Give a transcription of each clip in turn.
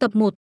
Tập 1.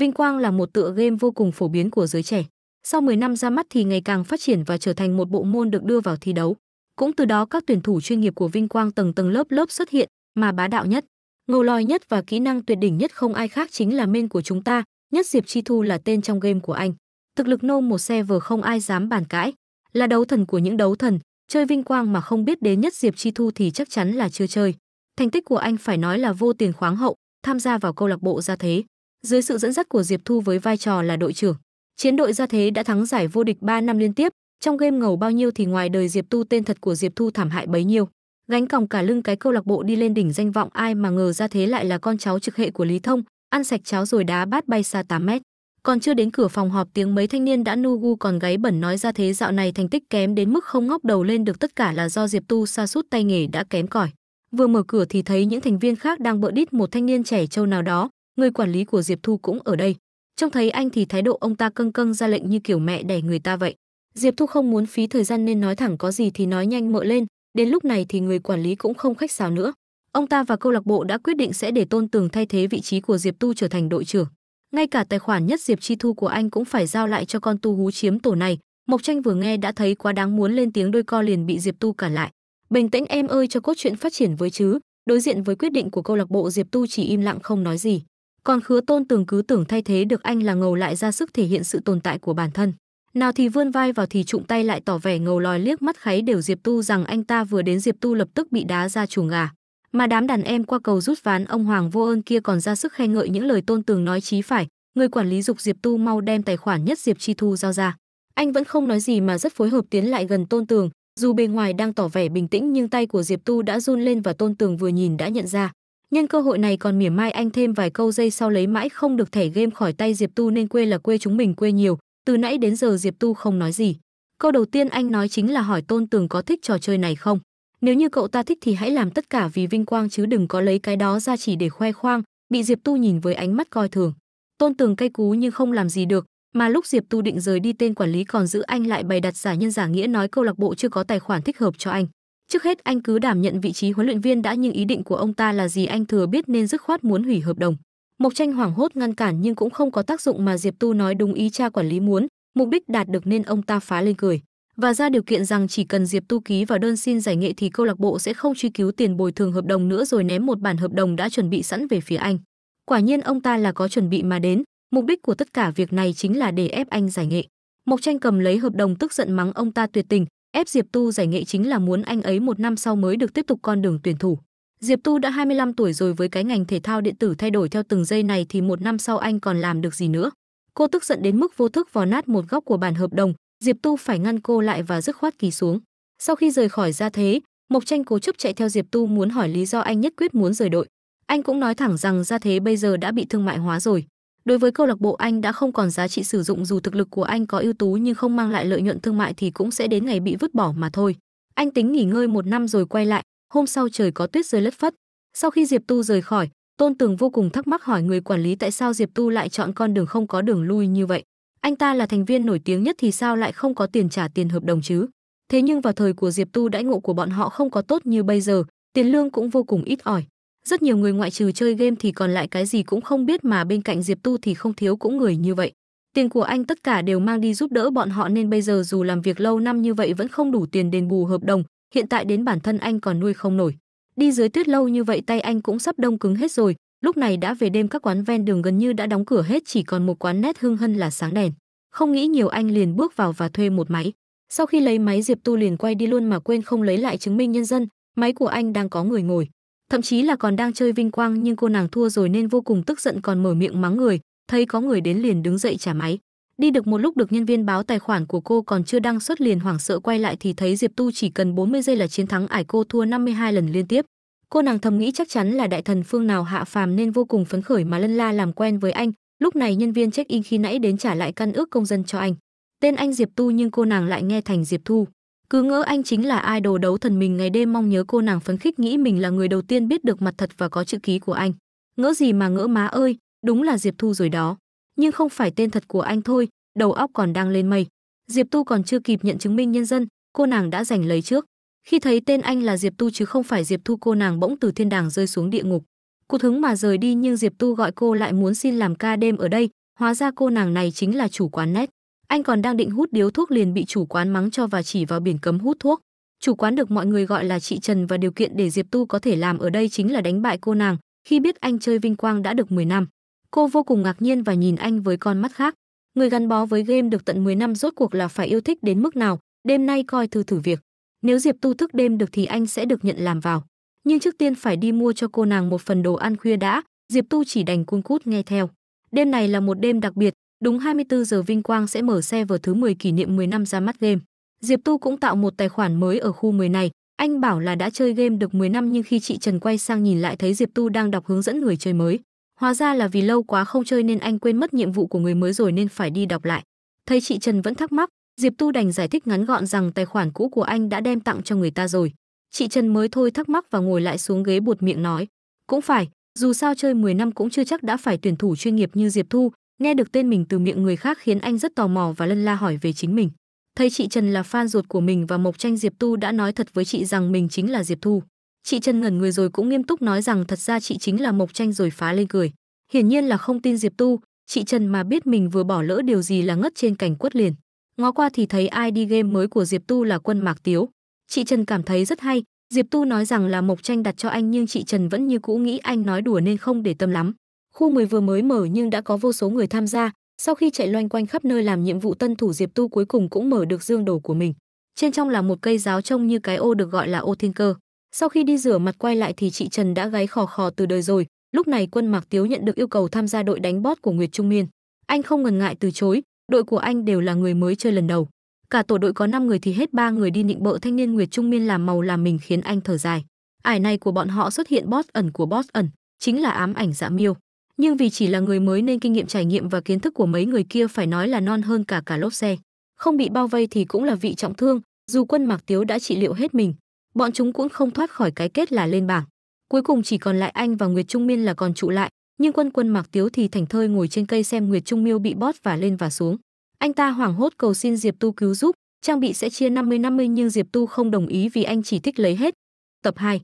Vinh Quang là một tựa game vô cùng phổ biến của giới trẻ. Sau 10 năm ra mắt thì ngày càng phát triển và trở thành một bộ môn được đưa vào thi đấu. Cũng từ đó các tuyển thủ chuyên nghiệp của Vinh Quang tầng tầng lớp lớp xuất hiện, mà bá đạo nhất, ngầu lòi nhất và kỹ năng tuyệt đỉnh nhất không ai khác chính là main của chúng ta, nhất Diệp Chi Thu là tên trong game của anh. Thực lực nô một xe vừa không ai dám bàn cãi, là đấu thần của những đấu thần, chơi Vinh Quang mà không biết đến nhất Diệp Chi Thu thì chắc chắn là chưa chơi. Thành tích của anh phải nói là vô tiền khoáng hậu, tham gia vào câu lạc bộ ra thế. Dưới sự dẫn dắt của Diệp Thu với vai trò là đội trưởng, chiến đội gia thế đã thắng giải vô địch 3 năm liên tiếp, trong game ngầu bao nhiêu thì ngoài đời Diệp Thu tên thật của Diệp Thu thảm hại bấy nhiêu. Gánh còng cả lưng cái câu lạc bộ đi lên đỉnh danh vọng ai mà ngờ ra thế lại là con cháu trực hệ của Lý Thông, ăn sạch cháo rồi đá bát bay xa 8 mét. Còn chưa đến cửa phòng họp tiếng mấy thanh niên đã nu gu còn gáy bẩn nói ra thế dạo này thành tích kém đến mức không ngóc đầu lên được tất cả là do Diệp Tu sa sút tay nghề đã kém cỏi. Vừa mở cửa thì thấy những thành viên khác đang bợ đít một thanh niên trẻ trâu nào đó, người quản lý của Diệp Thu cũng ở đây. Trông thấy anh thì thái độ ông ta căng căng ra lệnh như kiểu mẹ đẻ người ta vậy. Diệp Thu không muốn phí thời gian nên nói thẳng có gì thì nói nhanh mợ lên, đến lúc này thì người quản lý cũng không khách sáo nữa. Ông ta và câu lạc bộ đã quyết định sẽ để Tôn Tường thay thế vị trí của Diệp Tu trở thành đội trưởng. Ngay cả tài khoản nhất Diệp Chi Thu của anh cũng phải giao lại cho con tu hú chiếm tổ này. Mộc Tranh vừa nghe đã thấy quá đáng muốn lên tiếng đôi co liền bị Diệp Tu cản lại. "Bình tĩnh em ơi, cho cốt truyện phát triển với chứ." Đối diện với quyết định của câu lạc bộ Diệp Tu chỉ im lặng không nói gì. Còn khứa tôn tường cứ tưởng thay thế được anh là ngầu lại ra sức thể hiện sự tồn tại của bản thân. Nào thì vươn vai vào thì trụng tay lại tỏ vẻ ngầu lòi liếc mắt kháy đều Diệp Tu rằng anh ta vừa đến Diệp Tu lập tức bị đá ra chuồng gà. Mà đám đàn em qua cầu rút ván ông Hoàng Vô Ơn kia còn ra sức khen ngợi những lời tôn tường nói chí phải, người quản lý dục Diệp Tu mau đem tài khoản nhất Diệp Chi Thu giao ra. Anh vẫn không nói gì mà rất phối hợp tiến lại gần tôn tường, dù bề ngoài đang tỏ vẻ bình tĩnh nhưng tay của Diệp Tu đã run lên và tôn tường vừa nhìn đã nhận ra, Nhân cơ hội này còn mỉa mai anh thêm vài câu dây sau lấy mãi không được thẻ game khỏi tay Diệp Tu nên quê là quê chúng mình quê nhiều, từ nãy đến giờ Diệp Tu không nói gì. Câu đầu tiên anh nói chính là hỏi Tôn Tường có thích trò chơi này không. Nếu như cậu ta thích thì hãy làm tất cả vì vinh quang chứ đừng có lấy cái đó ra chỉ để khoe khoang, bị Diệp Tu nhìn với ánh mắt coi thường. Tôn Tường cay cú nhưng không làm gì được, mà lúc Diệp Tu định rời đi tên quản lý còn giữ anh lại bày đặt giả nhân giả nghĩa nói câu lạc bộ chưa có tài khoản thích hợp cho anh. Trước hết anh cứ đảm nhận vị trí huấn luyện viên đã nhưng ý định của ông ta là gì anh thừa biết nên dứt khoát muốn hủy hợp đồng. Mộc Tranh hoảng hốt ngăn cản nhưng cũng không có tác dụng mà Diệp Tu nói đúng ý cha quản lý muốn, mục đích đạt được nên ông ta phá lên cười và ra điều kiện rằng chỉ cần Diệp Tu ký vào đơn xin giải nghệ thì câu lạc bộ sẽ không truy cứu tiền bồi thường hợp đồng nữa rồi ném một bản hợp đồng đã chuẩn bị sẵn về phía anh. Quả nhiên ông ta là có chuẩn bị mà đến, mục đích của tất cả việc này chính là để ép anh giải nghệ. Mộc Tranh cầm lấy hợp đồng tức giận mắng ông ta tuyệt tình, ép Diệp Tu giải nghệ chính là muốn anh ấy một năm sau mới được tiếp tục con đường tuyển thủ. Diệp Tu đã 25 tuổi rồi với cái ngành thể thao điện tử thay đổi theo từng giây này thì một năm sau anh còn làm được gì nữa. Cô tức giận đến mức vô thức vò nát một góc của bản hợp đồng, Diệp Tu phải ngăn cô lại và dứt khoát ký xuống. Sau khi rời khỏi ra thế, Mộc Tranh cố chấp chạy theo Diệp Tu muốn hỏi lý do anh nhất quyết muốn rời đội. Anh cũng nói thẳng rằng ra thế bây giờ đã bị thương mại hóa rồi. Đối với câu lạc bộ anh đã không còn giá trị sử dụng dù thực lực của anh có ưu tú nhưng không mang lại lợi nhuận thương mại thì cũng sẽ đến ngày bị vứt bỏ mà thôi. Anh tính nghỉ ngơi một năm rồi quay lại, hôm sau trời có tuyết rơi lất phất. Sau khi Diệp Tu rời khỏi, Tôn Tường vô cùng thắc mắc hỏi người quản lý tại sao Diệp Tu lại chọn con đường không có đường lui như vậy. Anh ta là thành viên nổi tiếng nhất thì sao lại không có tiền trả tiền hợp đồng chứ? Thế nhưng vào thời của Diệp Tu đãi ngộ của bọn họ không có tốt như bây giờ, tiền lương cũng vô cùng ít ỏi. Rất nhiều người ngoại trừ chơi game thì còn lại cái gì cũng không biết mà bên cạnh Diệp Tu thì không thiếu cũng người như vậy. Tiền của anh tất cả đều mang đi giúp đỡ bọn họ nên bây giờ dù làm việc lâu năm như vậy vẫn không đủ tiền đền bù hợp đồng, hiện tại đến bản thân anh còn nuôi không nổi. Đi dưới tuyết lâu như vậy tay anh cũng sắp đông cứng hết rồi, lúc này đã về đêm các quán ven đường gần như đã đóng cửa hết chỉ còn một quán nét hương hân là sáng đèn. Không nghĩ nhiều anh liền bước vào và thuê một máy. Sau khi lấy máy Diệp Tu liền quay đi luôn mà quên không lấy lại chứng minh nhân dân, máy của anh đang có người ngồi thậm chí là còn đang chơi vinh quang nhưng cô nàng thua rồi nên vô cùng tức giận còn mở miệng mắng người, thấy có người đến liền đứng dậy trả máy. Đi được một lúc được nhân viên báo tài khoản của cô còn chưa đăng xuất liền hoảng sợ quay lại thì thấy Diệp Tu chỉ cần 40 giây là chiến thắng ải cô thua 52 lần liên tiếp. Cô nàng thầm nghĩ chắc chắn là đại thần phương nào hạ phàm nên vô cùng phấn khởi mà lân la làm quen với anh. Lúc này nhân viên check-in khi nãy đến trả lại căn ước công dân cho anh. Tên anh Diệp Tu nhưng cô nàng lại nghe thành Diệp Thu. Cứ ngỡ anh chính là idol đấu thần mình ngày đêm mong nhớ cô nàng phấn khích nghĩ mình là người đầu tiên biết được mặt thật và có chữ ký của anh. Ngỡ gì mà ngỡ má ơi, đúng là Diệp Thu rồi đó. Nhưng không phải tên thật của anh thôi, đầu óc còn đang lên mây. Diệp Tu còn chưa kịp nhận chứng minh nhân dân, cô nàng đã giành lấy trước. Khi thấy tên anh là Diệp Tu chứ không phải Diệp Thu cô nàng bỗng từ thiên đàng rơi xuống địa ngục. Cô hứng mà rời đi nhưng Diệp Tu gọi cô lại muốn xin làm ca đêm ở đây, hóa ra cô nàng này chính là chủ quán nét. Anh còn đang định hút điếu thuốc liền bị chủ quán mắng cho và chỉ vào biển cấm hút thuốc. Chủ quán được mọi người gọi là chị Trần và điều kiện để Diệp Tu có thể làm ở đây chính là đánh bại cô nàng, khi biết anh chơi Vinh Quang đã được 10 năm. Cô vô cùng ngạc nhiên và nhìn anh với con mắt khác. Người gắn bó với game được tận 10 năm rốt cuộc là phải yêu thích đến mức nào, đêm nay coi thử thử việc. Nếu Diệp Tu thức đêm được thì anh sẽ được nhận làm vào. Nhưng trước tiên phải đi mua cho cô nàng một phần đồ ăn khuya đã, Diệp Tu chỉ đành cuông cút nghe theo. Đêm này là một đêm đặc biệt, Đúng 24 giờ Vinh Quang sẽ mở xe vào thứ 10 kỷ niệm 10 năm ra mắt game. Diệp Tu cũng tạo một tài khoản mới ở khu 10 này. Anh bảo là đã chơi game được 10 năm nhưng khi chị Trần quay sang nhìn lại thấy Diệp Tu đang đọc hướng dẫn người chơi mới. Hóa ra là vì lâu quá không chơi nên anh quên mất nhiệm vụ của người mới rồi nên phải đi đọc lại. Thấy chị Trần vẫn thắc mắc, Diệp Tu đành giải thích ngắn gọn rằng tài khoản cũ của anh đã đem tặng cho người ta rồi. Chị Trần mới thôi thắc mắc và ngồi lại xuống ghế buột miệng nói. Cũng phải, dù sao chơi 10 năm cũng chưa chắc đã phải tuyển thủ chuyên nghiệp như Diệp Thu, Nghe được tên mình từ miệng người khác khiến anh rất tò mò và lân la hỏi về chính mình. Thấy chị Trần là fan ruột của mình và Mộc Tranh Diệp Tu đã nói thật với chị rằng mình chính là Diệp Thu. Chị Trần ngẩn người rồi cũng nghiêm túc nói rằng thật ra chị chính là Mộc Tranh rồi phá lên cười. Hiển nhiên là không tin Diệp Tu, chị Trần mà biết mình vừa bỏ lỡ điều gì là ngất trên cành quất liền. Ngó qua thì thấy ID game mới của Diệp Tu là Quân Mạc Tiếu. Chị Trần cảm thấy rất hay, Diệp Tu nói rằng là Mộc Tranh đặt cho anh nhưng chị Trần vẫn như cũ nghĩ anh nói đùa nên không để tâm lắm. Khu 10 vừa mới mở nhưng đã có vô số người tham gia, sau khi chạy loanh quanh khắp nơi làm nhiệm vụ tân thủ Diệp Tu cuối cùng cũng mở được dương đồ của mình. Trên trong là một cây giáo trông như cái ô được gọi là ô thiên cơ. Sau khi đi rửa mặt quay lại thì chị Trần đã gáy khò khò từ đời rồi, lúc này Quân Mạc Tiếu nhận được yêu cầu tham gia đội đánh bót của Nguyệt Trung Miên. Anh không ngần ngại từ chối, đội của anh đều là người mới chơi lần đầu. Cả tổ đội có 5 người thì hết ba người đi nịnh bợ thanh niên Nguyệt Trung Miên làm màu làm mình khiến anh thở dài. Ải này của bọn họ xuất hiện bót ẩn của bót ẩn, chính là ám ảnh Dạ Miêu nhưng vì chỉ là người mới nên kinh nghiệm trải nghiệm và kiến thức của mấy người kia phải nói là non hơn cả cả lốp xe. Không bị bao vây thì cũng là vị trọng thương, dù quân Mạc Tiếu đã trị liệu hết mình, bọn chúng cũng không thoát khỏi cái kết là lên bảng. Cuối cùng chỉ còn lại anh và Nguyệt Trung Miên là còn trụ lại, nhưng quân quân Mạc Tiếu thì thành thơi ngồi trên cây xem Nguyệt Trung Miêu bị bót và lên và xuống. Anh ta hoảng hốt cầu xin Diệp Tu cứu giúp, trang bị sẽ chia 50-50 nhưng Diệp Tu không đồng ý vì anh chỉ thích lấy hết. Tập 2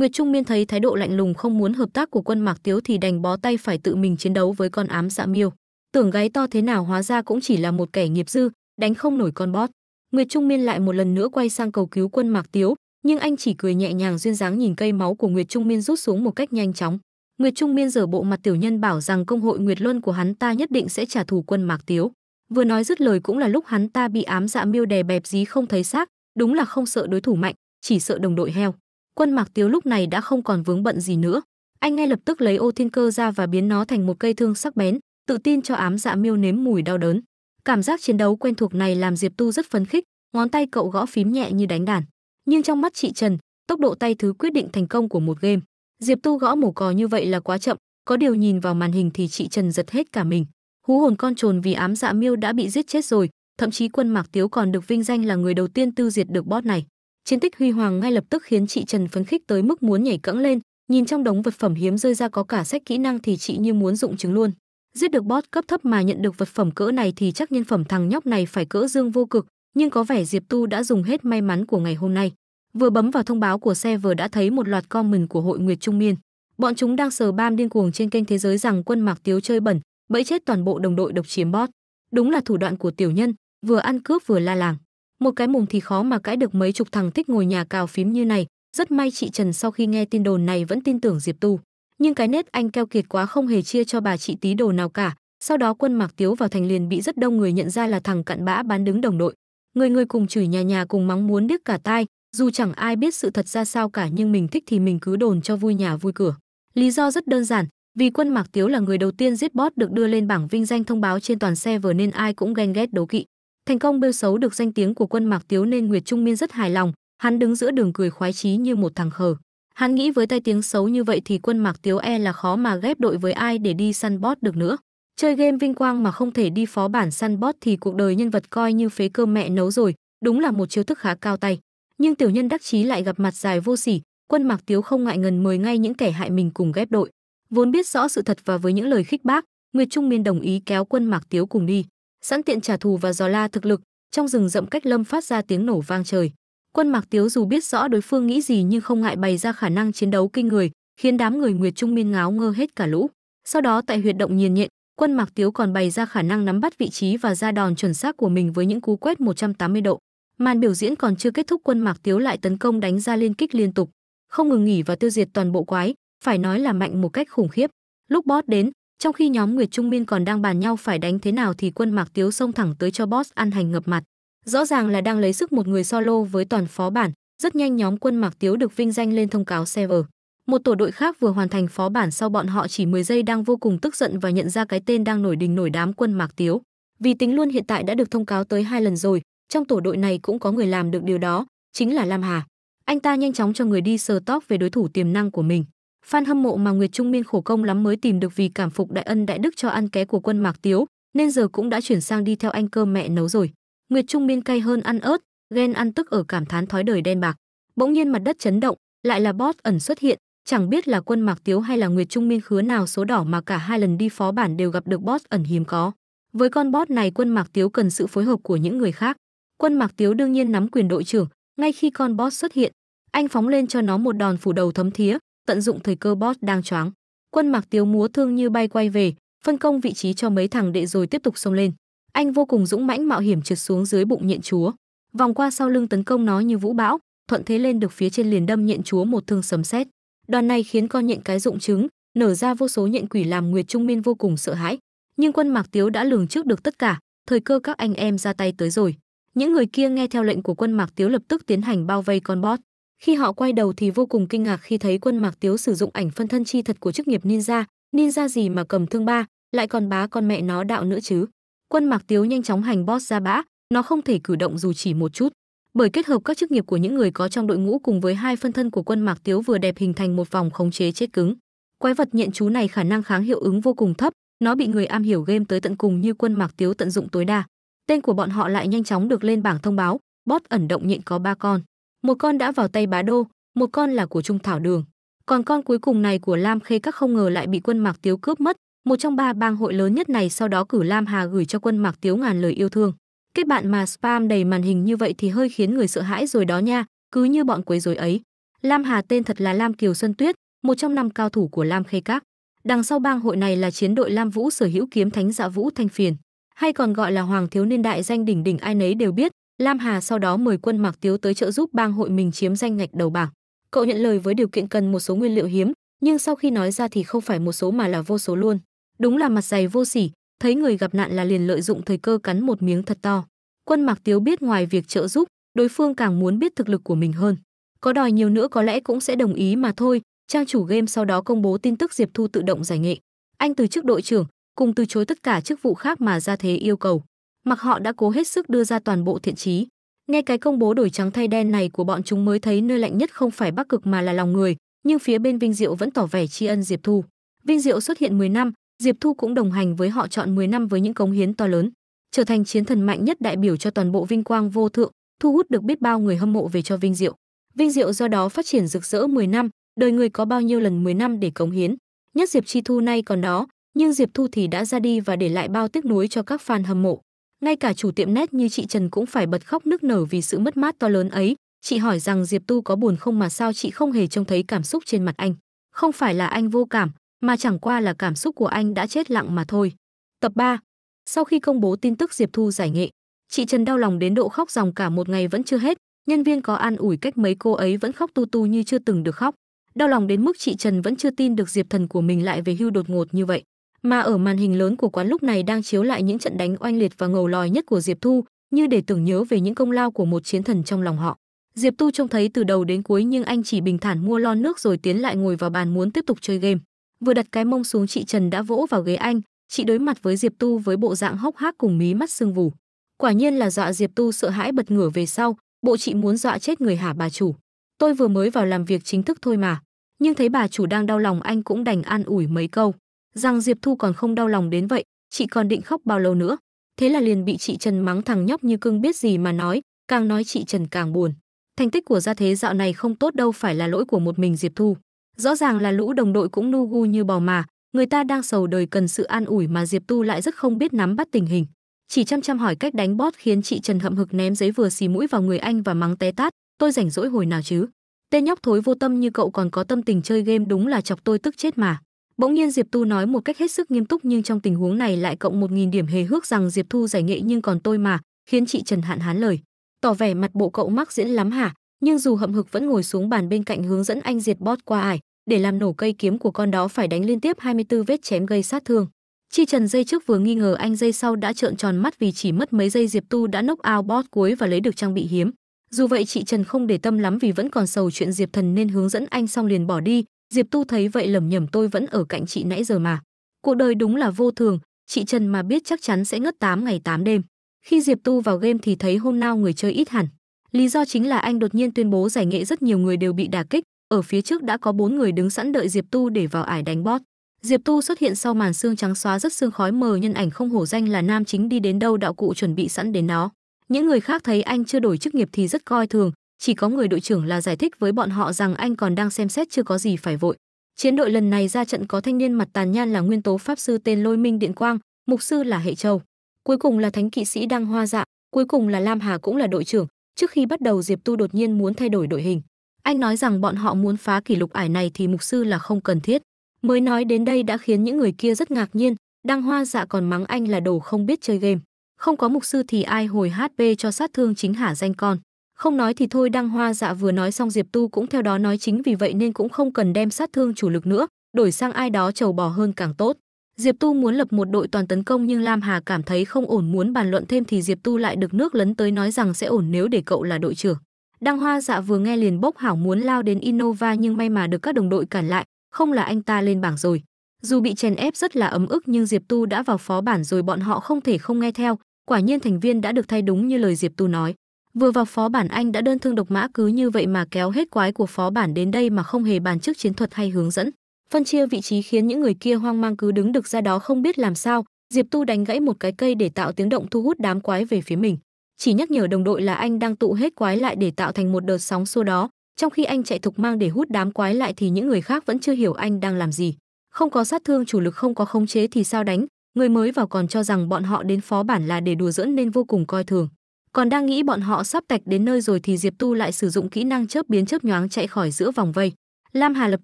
Nguyệt Trung Miên thấy thái độ lạnh lùng không muốn hợp tác của quân Mạc Tiếu thì đành bó tay phải tự mình chiến đấu với con ám dạ miêu. Tưởng gáy to thế nào hóa ra cũng chỉ là một kẻ nghiệp dư, đánh không nổi con bót. Nguyệt Trung Miên lại một lần nữa quay sang cầu cứu quân Mạc Tiếu, nhưng anh chỉ cười nhẹ nhàng duyên dáng nhìn cây máu của Nguyệt Trung Miên rút xuống một cách nhanh chóng. Nguyệt Trung Miên giở bộ mặt tiểu nhân bảo rằng công hội Nguyệt Luân của hắn ta nhất định sẽ trả thù quân Mạc Tiếu. Vừa nói dứt lời cũng là lúc hắn ta bị ám dạ miêu đè bẹp dí không thấy xác, đúng là không sợ đối thủ mạnh, chỉ sợ đồng đội heo. Quân Mạc Tiếu lúc này đã không còn vướng bận gì nữa, anh ngay lập tức lấy ô thiên cơ ra và biến nó thành một cây thương sắc bén, tự tin cho ám dạ miêu nếm mùi đau đớn. Cảm giác chiến đấu quen thuộc này làm Diệp Tu rất phấn khích, ngón tay cậu gõ phím nhẹ như đánh đàn. Nhưng trong mắt chị Trần, tốc độ tay thứ quyết định thành công của một game. Diệp Tu gõ mổ cò như vậy là quá chậm, có điều nhìn vào màn hình thì chị Trần giật hết cả mình. Hú hồn con trồn vì ám dạ miêu đã bị giết chết rồi, thậm chí quân Mạc Tiếu còn được vinh danh là người đầu tiên tiêu diệt được boss này. Chiến tích huy hoàng ngay lập tức khiến chị Trần phấn khích tới mức muốn nhảy cẫng lên, nhìn trong đống vật phẩm hiếm rơi ra có cả sách kỹ năng thì chị như muốn dụng chứng luôn. Giết được bot cấp thấp mà nhận được vật phẩm cỡ này thì chắc nhân phẩm thằng nhóc này phải cỡ dương vô cực, nhưng có vẻ Diệp Tu đã dùng hết may mắn của ngày hôm nay. Vừa bấm vào thông báo của xe vừa đã thấy một loạt comment của hội Nguyệt Trung Miên. Bọn chúng đang sờ bam điên cuồng trên kênh thế giới rằng quân Mạc Tiếu chơi bẩn, bẫy chết toàn bộ đồng đội độc chiếm bot Đúng là thủ đoạn của tiểu nhân, vừa ăn cướp vừa la làng một cái mùng thì khó mà cãi được mấy chục thằng thích ngồi nhà cào phím như này rất may chị trần sau khi nghe tin đồn này vẫn tin tưởng diệp tu nhưng cái nết anh keo kiệt quá không hề chia cho bà chị tí đồ nào cả sau đó quân mạc tiếu vào thành liền bị rất đông người nhận ra là thằng cặn bã bán đứng đồng đội người người cùng chửi nhà nhà cùng mắng muốn điếc cả tai dù chẳng ai biết sự thật ra sao cả nhưng mình thích thì mình cứ đồn cho vui nhà vui cửa lý do rất đơn giản vì quân mạc tiếu là người đầu tiên giết bót được đưa lên bảng vinh danh thông báo trên toàn xe vờ nên ai cũng ghen ghét đố kỵ Thành công bêu xấu được danh tiếng của quân Mạc Tiếu nên Nguyệt Trung Miên rất hài lòng, hắn đứng giữa đường cười khoái chí như một thằng khờ. Hắn nghĩ với tai tiếng xấu như vậy thì quân Mạc Tiếu e là khó mà ghép đội với ai để đi săn bót được nữa. Chơi game vinh quang mà không thể đi phó bản săn bót thì cuộc đời nhân vật coi như phế cơm mẹ nấu rồi, đúng là một chiêu thức khá cao tay. Nhưng tiểu nhân đắc chí lại gặp mặt dài vô sỉ, quân Mạc Tiếu không ngại ngần mời ngay những kẻ hại mình cùng ghép đội. Vốn biết rõ sự thật và với những lời khích bác, Nguyệt Trung Miên đồng ý kéo quân Mạc Tiếu cùng đi sẵn tiện trả thù và dò la thực lực, trong rừng rậm cách lâm phát ra tiếng nổ vang trời. Quân Mạc Tiếu dù biết rõ đối phương nghĩ gì nhưng không ngại bày ra khả năng chiến đấu kinh người, khiến đám người Nguyệt Trung Miên ngáo ngơ hết cả lũ. Sau đó tại huyệt động nhìn nhện, quân Mạc Tiếu còn bày ra khả năng nắm bắt vị trí và ra đòn chuẩn xác của mình với những cú quét 180 độ. Màn biểu diễn còn chưa kết thúc quân Mạc Tiếu lại tấn công đánh ra liên kích liên tục, không ngừng nghỉ và tiêu diệt toàn bộ quái, phải nói là mạnh một cách khủng khiếp. Lúc boss đến, trong khi nhóm Nguyệt Trung Miên còn đang bàn nhau phải đánh thế nào thì quân Mạc Tiếu xông thẳng tới cho boss ăn hành ngập mặt. Rõ ràng là đang lấy sức một người solo với toàn phó bản, rất nhanh nhóm quân Mạc Tiếu được vinh danh lên thông cáo server. Một tổ đội khác vừa hoàn thành phó bản sau bọn họ chỉ 10 giây đang vô cùng tức giận và nhận ra cái tên đang nổi đình nổi đám quân Mạc Tiếu. Vì tính luôn hiện tại đã được thông cáo tới hai lần rồi, trong tổ đội này cũng có người làm được điều đó, chính là Lam Hà. Anh ta nhanh chóng cho người đi sờ tóc về đối thủ tiềm năng của mình fan hâm mộ mà Nguyệt Trung Miên khổ công lắm mới tìm được vì cảm phục đại ân đại đức cho ăn ké của quân Mạc Tiếu, nên giờ cũng đã chuyển sang đi theo anh cơm mẹ nấu rồi. Nguyệt Trung Miên cay hơn ăn ớt, ghen ăn tức ở cảm thán thói đời đen bạc. Bỗng nhiên mặt đất chấn động, lại là boss ẩn xuất hiện, chẳng biết là quân Mạc Tiếu hay là Nguyệt Trung Miên khứa nào số đỏ mà cả hai lần đi phó bản đều gặp được boss ẩn hiếm có. Với con boss này quân Mạc Tiếu cần sự phối hợp của những người khác. Quân Mạc Tiếu đương nhiên nắm quyền đội trưởng, ngay khi con boss xuất hiện, anh phóng lên cho nó một đòn phủ đầu thấm thía, tận dụng thời cơ boss đang choáng. Quân Mạc Tiếu múa thương như bay quay về, phân công vị trí cho mấy thằng đệ rồi tiếp tục xông lên. Anh vô cùng dũng mãnh mạo hiểm trượt xuống dưới bụng nhện chúa, vòng qua sau lưng tấn công nó như vũ bão, thuận thế lên được phía trên liền đâm nhện chúa một thương sấm sét. Đòn này khiến con nhện cái dụng trứng, nở ra vô số nhện quỷ làm Nguyệt Trung Miên vô cùng sợ hãi. Nhưng quân Mạc Tiếu đã lường trước được tất cả, thời cơ các anh em ra tay tới rồi. Những người kia nghe theo lệnh của quân Mạc Tiếu lập tức tiến hành bao vây con bot. Khi họ quay đầu thì vô cùng kinh ngạc khi thấy Quân Mạc Tiếu sử dụng ảnh phân thân chi thật của chức nghiệp ninja, ninja gì mà cầm thương ba, lại còn bá con mẹ nó đạo nữa chứ. Quân Mạc Tiếu nhanh chóng hành boss ra bã, nó không thể cử động dù chỉ một chút. Bởi kết hợp các chức nghiệp của những người có trong đội ngũ cùng với hai phân thân của Quân Mạc Tiếu vừa đẹp hình thành một vòng khống chế chết cứng. Quái vật nhện chú này khả năng kháng hiệu ứng vô cùng thấp, nó bị người am hiểu game tới tận cùng như Quân Mạc Tiếu tận dụng tối đa. Tên của bọn họ lại nhanh chóng được lên bảng thông báo, bot ẩn động nhện có ba con một con đã vào tay bá đô một con là của trung thảo đường còn con cuối cùng này của lam khê các không ngờ lại bị quân mạc tiếu cướp mất một trong ba bang hội lớn nhất này sau đó cử lam hà gửi cho quân mạc tiếu ngàn lời yêu thương kết bạn mà spam đầy màn hình như vậy thì hơi khiến người sợ hãi rồi đó nha cứ như bọn quấy rối ấy lam hà tên thật là lam kiều xuân tuyết một trong năm cao thủ của lam khê các đằng sau bang hội này là chiến đội lam vũ sở hữu kiếm thánh dạ vũ thanh phiền hay còn gọi là hoàng thiếu niên đại danh đỉnh đỉnh ai nấy đều biết Lam Hà sau đó mời quân Mạc Tiếu tới trợ giúp bang hội mình chiếm danh ngạch đầu bảng. Cậu nhận lời với điều kiện cần một số nguyên liệu hiếm, nhưng sau khi nói ra thì không phải một số mà là vô số luôn. Đúng là mặt dày vô sỉ, thấy người gặp nạn là liền lợi dụng thời cơ cắn một miếng thật to. Quân Mạc Tiếu biết ngoài việc trợ giúp, đối phương càng muốn biết thực lực của mình hơn. Có đòi nhiều nữa có lẽ cũng sẽ đồng ý mà thôi, trang chủ game sau đó công bố tin tức Diệp Thu tự động giải nghệ. Anh từ chức đội trưởng, cùng từ chối tất cả chức vụ khác mà ra thế yêu cầu mặc họ đã cố hết sức đưa ra toàn bộ thiện trí, Nghe cái công bố đổi trắng thay đen này của bọn chúng mới thấy nơi lạnh nhất không phải Bắc Cực mà là lòng người, nhưng phía bên Vinh Diệu vẫn tỏ vẻ tri ân Diệp Thu. Vinh Diệu xuất hiện 10 năm, Diệp Thu cũng đồng hành với họ chọn 10 năm với những cống hiến to lớn, trở thành chiến thần mạnh nhất đại biểu cho toàn bộ vinh quang vô thượng, thu hút được biết bao người hâm mộ về cho Vinh Diệu. Vinh Diệu do đó phát triển rực rỡ 10 năm, đời người có bao nhiêu lần 10 năm để cống hiến. Nhất Diệp Chi Thu nay còn đó, nhưng Diệp Thu thì đã ra đi và để lại bao tiếc nuối cho các fan hâm mộ ngay cả chủ tiệm nét như chị Trần cũng phải bật khóc nức nở vì sự mất mát to lớn ấy. Chị hỏi rằng Diệp Tu có buồn không mà sao chị không hề trông thấy cảm xúc trên mặt anh. Không phải là anh vô cảm, mà chẳng qua là cảm xúc của anh đã chết lặng mà thôi. Tập 3 Sau khi công bố tin tức Diệp Thu giải nghệ, chị Trần đau lòng đến độ khóc ròng cả một ngày vẫn chưa hết, nhân viên có an ủi cách mấy cô ấy vẫn khóc tu tu như chưa từng được khóc. Đau lòng đến mức chị Trần vẫn chưa tin được Diệp Thần của mình lại về hưu đột ngột như vậy. Mà ở màn hình lớn của quán lúc này đang chiếu lại những trận đánh oanh liệt và ngầu lòi nhất của Diệp Thu, như để tưởng nhớ về những công lao của một chiến thần trong lòng họ. Diệp Tu trông thấy từ đầu đến cuối nhưng anh chỉ bình thản mua lon nước rồi tiến lại ngồi vào bàn muốn tiếp tục chơi game. Vừa đặt cái mông xuống chị Trần đã vỗ vào ghế anh, chị đối mặt với Diệp Tu với bộ dạng hốc hác cùng mí mắt sưng vù. Quả nhiên là dọa Diệp Tu sợ hãi bật ngửa về sau, bộ chị muốn dọa chết người hả bà chủ. Tôi vừa mới vào làm việc chính thức thôi mà, nhưng thấy bà chủ đang đau lòng anh cũng đành an ủi mấy câu rằng Diệp Thu còn không đau lòng đến vậy, chị còn định khóc bao lâu nữa. Thế là liền bị chị Trần mắng thằng nhóc như cưng biết gì mà nói, càng nói chị Trần càng buồn. Thành tích của gia thế dạo này không tốt đâu phải là lỗi của một mình Diệp Thu. Rõ ràng là lũ đồng đội cũng nu gu như bò mà, người ta đang sầu đời cần sự an ủi mà Diệp Tu lại rất không biết nắm bắt tình hình. Chỉ chăm chăm hỏi cách đánh bót khiến chị Trần hậm hực ném giấy vừa xì mũi vào người anh và mắng té tát, tôi rảnh rỗi hồi nào chứ. Tên nhóc thối vô tâm như cậu còn có tâm tình chơi game đúng là chọc tôi tức chết mà. Bỗng nhiên Diệp Tu nói một cách hết sức nghiêm túc nhưng trong tình huống này lại cộng một nghìn điểm hề hước rằng Diệp Thu giải nghệ nhưng còn tôi mà, khiến chị Trần Hạn hán lời. Tỏ vẻ mặt bộ cậu mắc diễn lắm hả, nhưng dù hậm hực vẫn ngồi xuống bàn bên cạnh hướng dẫn anh diệt bót qua ải, để làm nổ cây kiếm của con đó phải đánh liên tiếp 24 vết chém gây sát thương. Chi Trần dây trước vừa nghi ngờ anh dây sau đã trợn tròn mắt vì chỉ mất mấy giây Diệp Tu đã knock out bot cuối và lấy được trang bị hiếm. Dù vậy chị Trần không để tâm lắm vì vẫn còn sầu chuyện Diệp Thần nên hướng dẫn anh xong liền bỏ đi, Diệp Tu thấy vậy lẩm nhẩm tôi vẫn ở cạnh chị nãy giờ mà. Cuộc đời đúng là vô thường, chị Trần mà biết chắc chắn sẽ ngất 8 ngày 8 đêm. Khi Diệp Tu vào game thì thấy hôm nào người chơi ít hẳn. Lý do chính là anh đột nhiên tuyên bố giải nghệ rất nhiều người đều bị đả kích, ở phía trước đã có bốn người đứng sẵn đợi Diệp Tu để vào ải đánh boss. Diệp Tu xuất hiện sau màn xương trắng xóa rất xương khói mờ nhân ảnh không hổ danh là nam chính đi đến đâu đạo cụ chuẩn bị sẵn đến nó. Những người khác thấy anh chưa đổi chức nghiệp thì rất coi thường, chỉ có người đội trưởng là giải thích với bọn họ rằng anh còn đang xem xét chưa có gì phải vội. Chiến đội lần này ra trận có thanh niên mặt tàn nhan là nguyên tố pháp sư tên Lôi Minh Điện Quang, mục sư là Hệ Châu, cuối cùng là thánh kỵ sĩ Đăng Hoa Dạ, cuối cùng là Lam Hà cũng là đội trưởng. Trước khi bắt đầu Diệp Tu đột nhiên muốn thay đổi đội hình. Anh nói rằng bọn họ muốn phá kỷ lục ải này thì mục sư là không cần thiết. Mới nói đến đây đã khiến những người kia rất ngạc nhiên, Đăng Hoa Dạ còn mắng anh là đồ không biết chơi game. Không có mục sư thì ai hồi HP cho sát thương chính hả danh con. Không nói thì thôi Đăng Hoa Dạ vừa nói xong Diệp Tu cũng theo đó nói chính vì vậy nên cũng không cần đem sát thương chủ lực nữa, đổi sang ai đó trầu bò hơn càng tốt. Diệp Tu muốn lập một đội toàn tấn công nhưng Lam Hà cảm thấy không ổn muốn bàn luận thêm thì Diệp Tu lại được nước lấn tới nói rằng sẽ ổn nếu để cậu là đội trưởng. Đăng Hoa Dạ vừa nghe liền bốc hảo muốn lao đến Innova nhưng may mà được các đồng đội cản lại, không là anh ta lên bảng rồi. Dù bị chèn ép rất là ấm ức nhưng Diệp Tu đã vào phó bản rồi bọn họ không thể không nghe theo, quả nhiên thành viên đã được thay đúng như lời Diệp Tu nói. Vừa vào phó bản anh đã đơn thương độc mã cứ như vậy mà kéo hết quái của phó bản đến đây mà không hề bàn trước chiến thuật hay hướng dẫn. Phân chia vị trí khiến những người kia hoang mang cứ đứng được ra đó không biết làm sao, Diệp Tu đánh gãy một cái cây để tạo tiếng động thu hút đám quái về phía mình. Chỉ nhắc nhở đồng đội là anh đang tụ hết quái lại để tạo thành một đợt sóng xô đó, trong khi anh chạy thục mang để hút đám quái lại thì những người khác vẫn chưa hiểu anh đang làm gì. Không có sát thương chủ lực không có khống chế thì sao đánh, người mới vào còn cho rằng bọn họ đến phó bản là để đùa giỡn nên vô cùng coi thường còn đang nghĩ bọn họ sắp tạch đến nơi rồi thì Diệp Tu lại sử dụng kỹ năng chớp biến chớp nhoáng chạy khỏi giữa vòng vây. Lam Hà lập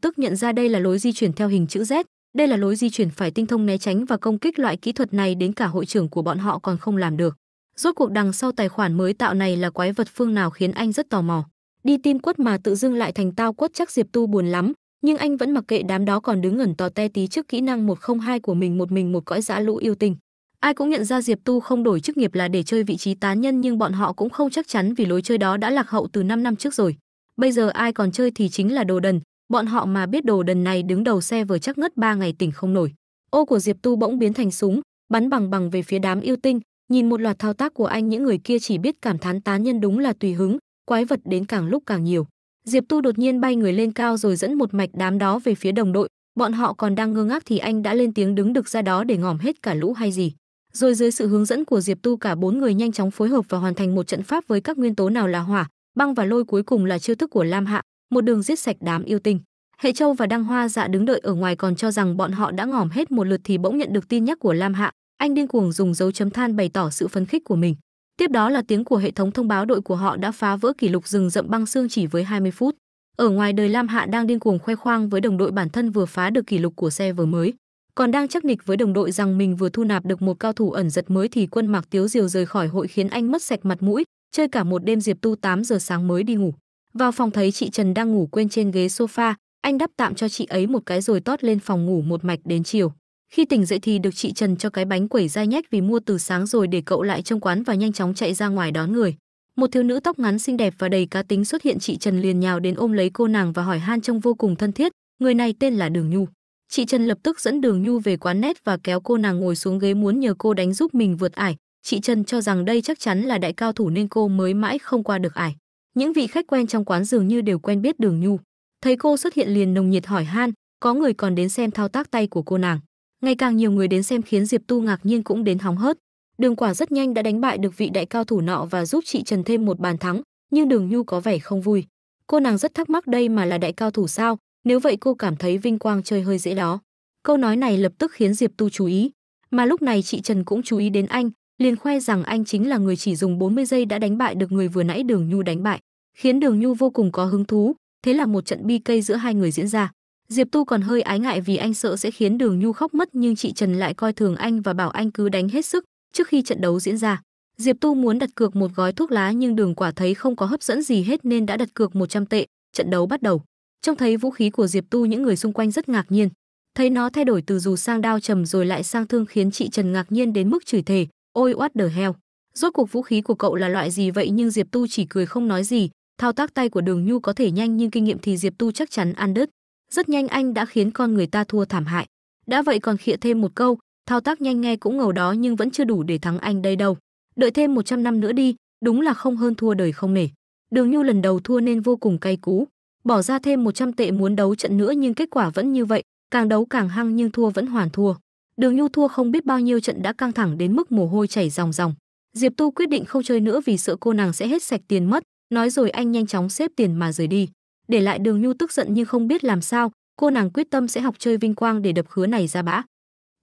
tức nhận ra đây là lối di chuyển theo hình chữ Z, đây là lối di chuyển phải tinh thông né tránh và công kích loại kỹ thuật này đến cả hội trưởng của bọn họ còn không làm được. Rốt cuộc đằng sau tài khoản mới tạo này là quái vật phương nào khiến anh rất tò mò. Đi tim quất mà tự dưng lại thành tao quất chắc Diệp Tu buồn lắm, nhưng anh vẫn mặc kệ đám đó còn đứng ngẩn tò te tí trước kỹ năng 102 của mình một mình một cõi dã lũ yêu tình. Ai cũng nhận ra Diệp Tu không đổi chức nghiệp là để chơi vị trí tán nhân nhưng bọn họ cũng không chắc chắn vì lối chơi đó đã lạc hậu từ 5 năm trước rồi. Bây giờ ai còn chơi thì chính là đồ đần, bọn họ mà biết đồ đần này đứng đầu xe vừa chắc ngất ba ngày tỉnh không nổi. Ô của Diệp Tu bỗng biến thành súng, bắn bằng bằng về phía đám yêu tinh, nhìn một loạt thao tác của anh những người kia chỉ biết cảm thán tán nhân đúng là tùy hứng, quái vật đến càng lúc càng nhiều. Diệp Tu đột nhiên bay người lên cao rồi dẫn một mạch đám đó về phía đồng đội, bọn họ còn đang ngơ ngác thì anh đã lên tiếng đứng được ra đó để ngòm hết cả lũ hay gì rồi dưới sự hướng dẫn của Diệp Tu cả bốn người nhanh chóng phối hợp và hoàn thành một trận pháp với các nguyên tố nào là hỏa, băng và lôi cuối cùng là chiêu thức của Lam Hạ, một đường giết sạch đám yêu tinh. Hệ Châu và Đăng Hoa Dạ đứng đợi ở ngoài còn cho rằng bọn họ đã ngỏm hết một lượt thì bỗng nhận được tin nhắc của Lam Hạ, anh điên cuồng dùng dấu chấm than bày tỏ sự phấn khích của mình. Tiếp đó là tiếng của hệ thống thông báo đội của họ đã phá vỡ kỷ lục rừng rậm băng xương chỉ với 20 phút. Ở ngoài đời Lam Hạ đang điên cuồng khoe khoang với đồng đội bản thân vừa phá được kỷ lục của xe vừa mới còn đang chắc nịch với đồng đội rằng mình vừa thu nạp được một cao thủ ẩn giật mới thì quân mạc tiếu diều rời khỏi hội khiến anh mất sạch mặt mũi chơi cả một đêm diệp tu 8 giờ sáng mới đi ngủ vào phòng thấy chị trần đang ngủ quên trên ghế sofa anh đắp tạm cho chị ấy một cái rồi tót lên phòng ngủ một mạch đến chiều khi tỉnh dậy thì được chị trần cho cái bánh quẩy dai nhách vì mua từ sáng rồi để cậu lại trong quán và nhanh chóng chạy ra ngoài đón người một thiếu nữ tóc ngắn xinh đẹp và đầy cá tính xuất hiện chị trần liền nhào đến ôm lấy cô nàng và hỏi han trông vô cùng thân thiết người này tên là đường nhu Chị Trần lập tức dẫn Đường Nhu về quán nét và kéo cô nàng ngồi xuống ghế muốn nhờ cô đánh giúp mình vượt ải. Chị Trần cho rằng đây chắc chắn là đại cao thủ nên cô mới mãi không qua được ải. Những vị khách quen trong quán dường như đều quen biết Đường Nhu. Thấy cô xuất hiện liền nồng nhiệt hỏi han, có người còn đến xem thao tác tay của cô nàng. Ngày càng nhiều người đến xem khiến Diệp Tu ngạc nhiên cũng đến hóng hớt. Đường Quả rất nhanh đã đánh bại được vị đại cao thủ nọ và giúp chị Trần thêm một bàn thắng, nhưng Đường Nhu có vẻ không vui. Cô nàng rất thắc mắc đây mà là đại cao thủ sao, nếu vậy cô cảm thấy vinh quang chơi hơi dễ đó. Câu nói này lập tức khiến Diệp Tu chú ý, mà lúc này chị Trần cũng chú ý đến anh, liền khoe rằng anh chính là người chỉ dùng 40 giây đã đánh bại được người vừa nãy Đường Nhu đánh bại, khiến Đường Nhu vô cùng có hứng thú, thế là một trận bi cây giữa hai người diễn ra. Diệp Tu còn hơi ái ngại vì anh sợ sẽ khiến Đường Nhu khóc mất nhưng chị Trần lại coi thường anh và bảo anh cứ đánh hết sức trước khi trận đấu diễn ra. Diệp Tu muốn đặt cược một gói thuốc lá nhưng Đường Quả thấy không có hấp dẫn gì hết nên đã đặt cược 100 tệ, trận đấu bắt đầu. Trông thấy vũ khí của Diệp Tu những người xung quanh rất ngạc nhiên, thấy nó thay đổi từ dù sang đao trầm rồi lại sang thương khiến chị Trần ngạc nhiên đến mức chửi thề, "Ôi oát the heo rốt cuộc vũ khí của cậu là loại gì vậy?" Nhưng Diệp Tu chỉ cười không nói gì, thao tác tay của Đường Nhu có thể nhanh nhưng kinh nghiệm thì Diệp Tu chắc chắn ăn đứt. Rất nhanh anh đã khiến con người ta thua thảm hại. Đã vậy còn khịa thêm một câu, thao tác nhanh nghe cũng ngầu đó nhưng vẫn chưa đủ để thắng anh đây đâu. Đợi thêm 100 năm nữa đi, đúng là không hơn thua đời không nể. Đường Nhu lần đầu thua nên vô cùng cay cú bỏ ra thêm 100 tệ muốn đấu trận nữa nhưng kết quả vẫn như vậy, càng đấu càng hăng nhưng thua vẫn hoàn thua. Đường Nhu thua không biết bao nhiêu trận đã căng thẳng đến mức mồ hôi chảy ròng ròng. Diệp Tu quyết định không chơi nữa vì sợ cô nàng sẽ hết sạch tiền mất, nói rồi anh nhanh chóng xếp tiền mà rời đi. Để lại Đường Nhu tức giận nhưng không biết làm sao, cô nàng quyết tâm sẽ học chơi vinh quang để đập khứa này ra bã.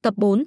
Tập 4.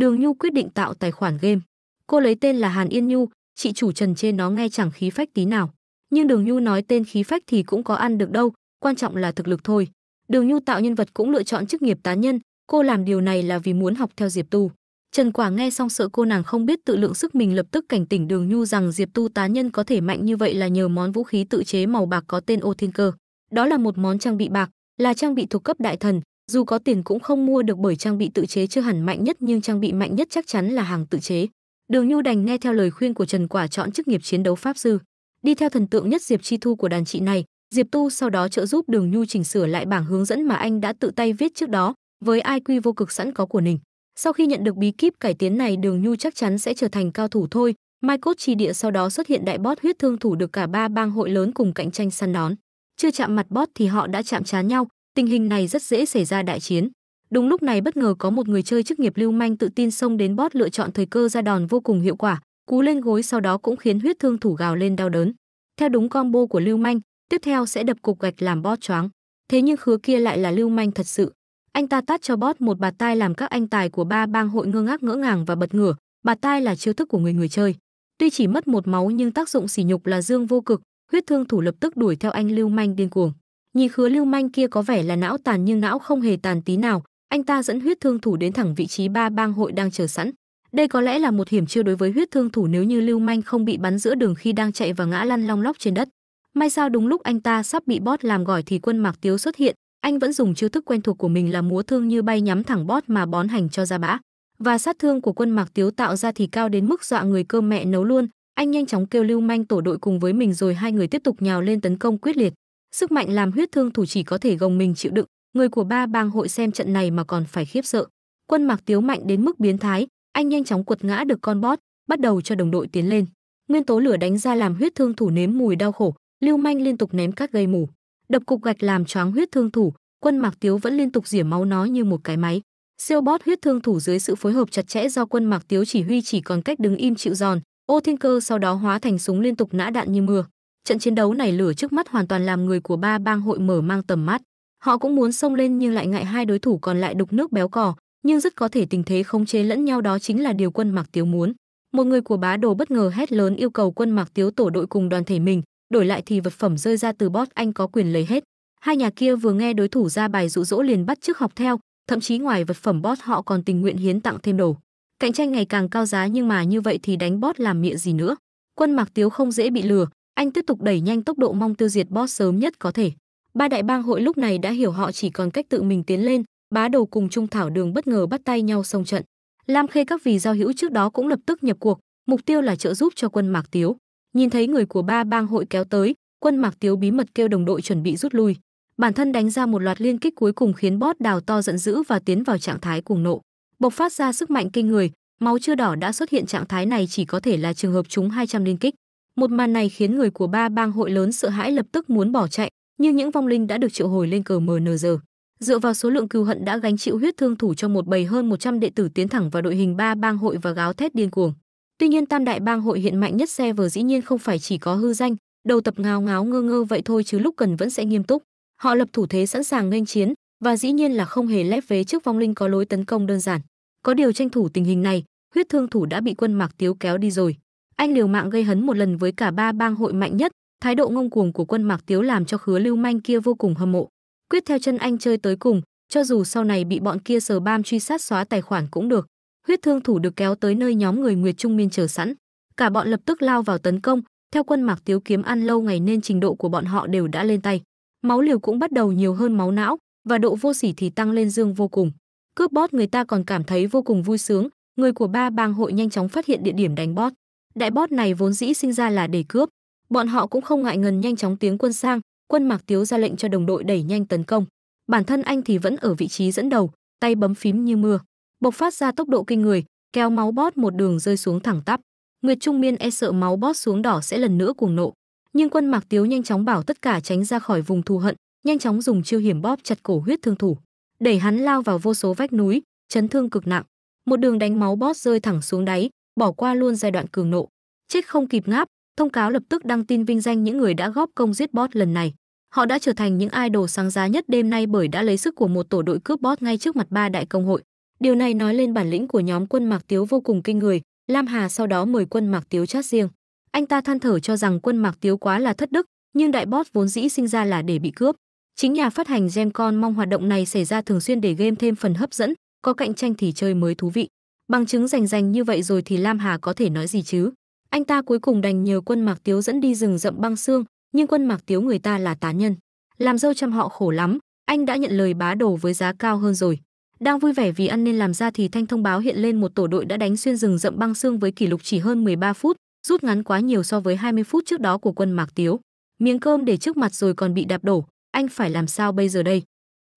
Đường Nhu quyết định tạo tài khoản game. Cô lấy tên là Hàn Yên Nhu, chị chủ Trần trên nó nghe chẳng khí phách tí nào nhưng Đường Nhu nói tên khí phách thì cũng có ăn được đâu, quan trọng là thực lực thôi. Đường Nhu tạo nhân vật cũng lựa chọn chức nghiệp tá nhân, cô làm điều này là vì muốn học theo Diệp Tu. Trần Quả nghe xong sợ cô nàng không biết tự lượng sức mình lập tức cảnh tỉnh Đường Nhu rằng Diệp Tu tá nhân có thể mạnh như vậy là nhờ món vũ khí tự chế màu bạc có tên Ô Thiên Cơ. Đó là một món trang bị bạc, là trang bị thuộc cấp đại thần, dù có tiền cũng không mua được bởi trang bị tự chế chưa hẳn mạnh nhất nhưng trang bị mạnh nhất chắc chắn là hàng tự chế. Đường Nhu đành nghe theo lời khuyên của Trần Quả chọn chức nghiệp chiến đấu pháp sư. Đi theo thần tượng nhất Diệp Chi Thu của đàn chị này, Diệp Tu sau đó trợ giúp Đường Nhu chỉnh sửa lại bảng hướng dẫn mà anh đã tự tay viết trước đó, với IQ vô cực sẵn có của mình. Sau khi nhận được bí kíp cải tiến này, Đường Nhu chắc chắn sẽ trở thành cao thủ thôi. Mai cốt chi địa sau đó xuất hiện đại bót huyết thương thủ được cả ba bang hội lớn cùng cạnh tranh săn đón. Chưa chạm mặt bót thì họ đã chạm trán nhau, tình hình này rất dễ xảy ra đại chiến. Đúng lúc này bất ngờ có một người chơi chức nghiệp lưu manh tự tin xông đến bót lựa chọn thời cơ ra đòn vô cùng hiệu quả, Cú lên gối sau đó cũng khiến huyết thương thủ gào lên đau đớn. Theo đúng combo của Lưu Manh, tiếp theo sẽ đập cục gạch làm bót choáng. Thế nhưng khứa kia lại là Lưu Manh thật sự. Anh ta tát cho bót một bạt tai làm các anh tài của ba bang hội ngơ ngác ngỡ ngàng và bật ngửa, bạt tai là chiêu thức của người người chơi. Tuy chỉ mất một máu nhưng tác dụng sỉ nhục là dương vô cực, huyết thương thủ lập tức đuổi theo anh Lưu Manh điên cuồng. Nhìn khứa Lưu Manh kia có vẻ là não tàn nhưng não không hề tàn tí nào, anh ta dẫn huyết thương thủ đến thẳng vị trí ba bang hội đang chờ sẵn. Đây có lẽ là một hiểm chiêu đối với huyết thương thủ nếu như Lưu Manh không bị bắn giữa đường khi đang chạy và ngã lăn long lóc trên đất. May sao đúng lúc anh ta sắp bị bót làm gỏi thì quân Mạc Tiếu xuất hiện, anh vẫn dùng chiêu thức quen thuộc của mình là múa thương như bay nhắm thẳng bót mà bón hành cho ra bã. Và sát thương của quân Mạc Tiếu tạo ra thì cao đến mức dọa người cơm mẹ nấu luôn, anh nhanh chóng kêu Lưu Manh tổ đội cùng với mình rồi hai người tiếp tục nhào lên tấn công quyết liệt. Sức mạnh làm huyết thương thủ chỉ có thể gồng mình chịu đựng, người của ba bang hội xem trận này mà còn phải khiếp sợ. Quân Mạc Tiếu mạnh đến mức biến thái, anh nhanh chóng quật ngã được con bót, bắt đầu cho đồng đội tiến lên. Nguyên tố lửa đánh ra làm huyết thương thủ nếm mùi đau khổ, Lưu Manh liên tục ném các gây mù, đập cục gạch làm choáng huyết thương thủ, quân Mạc Tiếu vẫn liên tục rỉa máu nó như một cái máy. Siêu bót huyết thương thủ dưới sự phối hợp chặt chẽ do quân Mạc Tiếu chỉ huy chỉ còn cách đứng im chịu giòn, ô thiên cơ sau đó hóa thành súng liên tục nã đạn như mưa. Trận chiến đấu này lửa trước mắt hoàn toàn làm người của ba bang hội mở mang tầm mắt. Họ cũng muốn xông lên nhưng lại ngại hai đối thủ còn lại đục nước béo cò, nhưng rất có thể tình thế khống chế lẫn nhau đó chính là điều quân Mạc Tiếu muốn. Một người của bá đồ bất ngờ hét lớn yêu cầu quân Mạc Tiếu tổ đội cùng đoàn thể mình, đổi lại thì vật phẩm rơi ra từ bot anh có quyền lấy hết. Hai nhà kia vừa nghe đối thủ ra bài dụ dỗ liền bắt chước học theo, thậm chí ngoài vật phẩm bot họ còn tình nguyện hiến tặng thêm đồ. Cạnh tranh ngày càng cao giá nhưng mà như vậy thì đánh bot làm miệng gì nữa. Quân Mạc Tiếu không dễ bị lừa, anh tiếp tục đẩy nhanh tốc độ mong tiêu diệt boss sớm nhất có thể. Ba đại bang hội lúc này đã hiểu họ chỉ còn cách tự mình tiến lên, Bá Đầu cùng Trung Thảo Đường bất ngờ bắt tay nhau xông trận. Lam Khê các vì giao hữu trước đó cũng lập tức nhập cuộc, mục tiêu là trợ giúp cho quân Mạc Tiếu. Nhìn thấy người của ba bang hội kéo tới, quân Mạc Tiếu bí mật kêu đồng đội chuẩn bị rút lui. Bản thân đánh ra một loạt liên kích cuối cùng khiến Bót Đào to giận dữ và tiến vào trạng thái cuồng nộ. Bộc phát ra sức mạnh kinh người, máu chưa đỏ đã xuất hiện trạng thái này chỉ có thể là trường hợp chúng 200 liên kích. Một màn này khiến người của ba bang hội lớn sợ hãi lập tức muốn bỏ chạy, nhưng những vong linh đã được triệu hồi lên cờ nờ giờ. Dựa vào số lượng cừu hận đã gánh chịu huyết thương thủ cho một bầy hơn 100 đệ tử tiến thẳng vào đội hình ba bang hội và gáo thét điên cuồng. Tuy nhiên tam đại bang hội hiện mạnh nhất xe vờ dĩ nhiên không phải chỉ có hư danh, đầu tập ngáo ngáo ngơ ngơ vậy thôi chứ lúc cần vẫn sẽ nghiêm túc. Họ lập thủ thế sẵn sàng nghênh chiến và dĩ nhiên là không hề lép vế trước vong linh có lối tấn công đơn giản. Có điều tranh thủ tình hình này, huyết thương thủ đã bị quân Mạc Tiếu kéo đi rồi. Anh liều mạng gây hấn một lần với cả ba bang hội mạnh nhất, thái độ ngông cuồng của quân Mạc Tiếu làm cho Khứa Lưu Manh kia vô cùng hâm mộ quyết theo chân anh chơi tới cùng, cho dù sau này bị bọn kia sờ bam truy sát xóa tài khoản cũng được. Huyết Thương Thủ được kéo tới nơi nhóm người Nguyệt Trung Miên chờ sẵn, cả bọn lập tức lao vào tấn công, theo quân Mạc Tiếu kiếm ăn lâu ngày nên trình độ của bọn họ đều đã lên tay. Máu liều cũng bắt đầu nhiều hơn máu não, và độ vô sỉ thì tăng lên dương vô cùng. Cướp bót người ta còn cảm thấy vô cùng vui sướng, người của ba bang hội nhanh chóng phát hiện địa điểm đánh bót. Đại bót này vốn dĩ sinh ra là để cướp, bọn họ cũng không ngại ngần nhanh chóng tiến quân sang, quân Mạc Tiếu ra lệnh cho đồng đội đẩy nhanh tấn công. Bản thân anh thì vẫn ở vị trí dẫn đầu, tay bấm phím như mưa, bộc phát ra tốc độ kinh người, kéo máu bót một đường rơi xuống thẳng tắp. Nguyệt Trung Miên e sợ máu bót xuống đỏ sẽ lần nữa cuồng nộ, nhưng quân Mạc Tiếu nhanh chóng bảo tất cả tránh ra khỏi vùng thù hận, nhanh chóng dùng chiêu hiểm bóp chặt cổ huyết thương thủ, đẩy hắn lao vào vô số vách núi, chấn thương cực nặng. Một đường đánh máu bót rơi thẳng xuống đáy, bỏ qua luôn giai đoạn cường nộ, chết không kịp ngáp, Thông cáo lập tức đăng tin vinh danh những người đã góp công giết bot lần này. Họ đã trở thành những idol sáng giá nhất đêm nay bởi đã lấy sức của một tổ đội cướp bot ngay trước mặt ba đại công hội. Điều này nói lên bản lĩnh của nhóm quân Mạc Tiếu vô cùng kinh người. Lam Hà sau đó mời quân Mạc Tiếu chat riêng. Anh ta than thở cho rằng quân Mạc Tiếu quá là thất đức, nhưng đại bot vốn dĩ sinh ra là để bị cướp. Chính nhà phát hành Gemcon mong hoạt động này xảy ra thường xuyên để game thêm phần hấp dẫn, có cạnh tranh thì chơi mới thú vị. Bằng chứng rành rành như vậy rồi thì Lam Hà có thể nói gì chứ? Anh ta cuối cùng đành nhờ quân Mạc Tiếu dẫn đi rừng rậm băng xương, nhưng quân Mạc Tiếu người ta là tá nhân. Làm dâu chăm họ khổ lắm, anh đã nhận lời bá đồ với giá cao hơn rồi. Đang vui vẻ vì ăn nên làm ra thì thanh thông báo hiện lên một tổ đội đã đánh xuyên rừng rậm băng xương với kỷ lục chỉ hơn 13 phút, rút ngắn quá nhiều so với 20 phút trước đó của quân Mạc Tiếu. Miếng cơm để trước mặt rồi còn bị đạp đổ, anh phải làm sao bây giờ đây?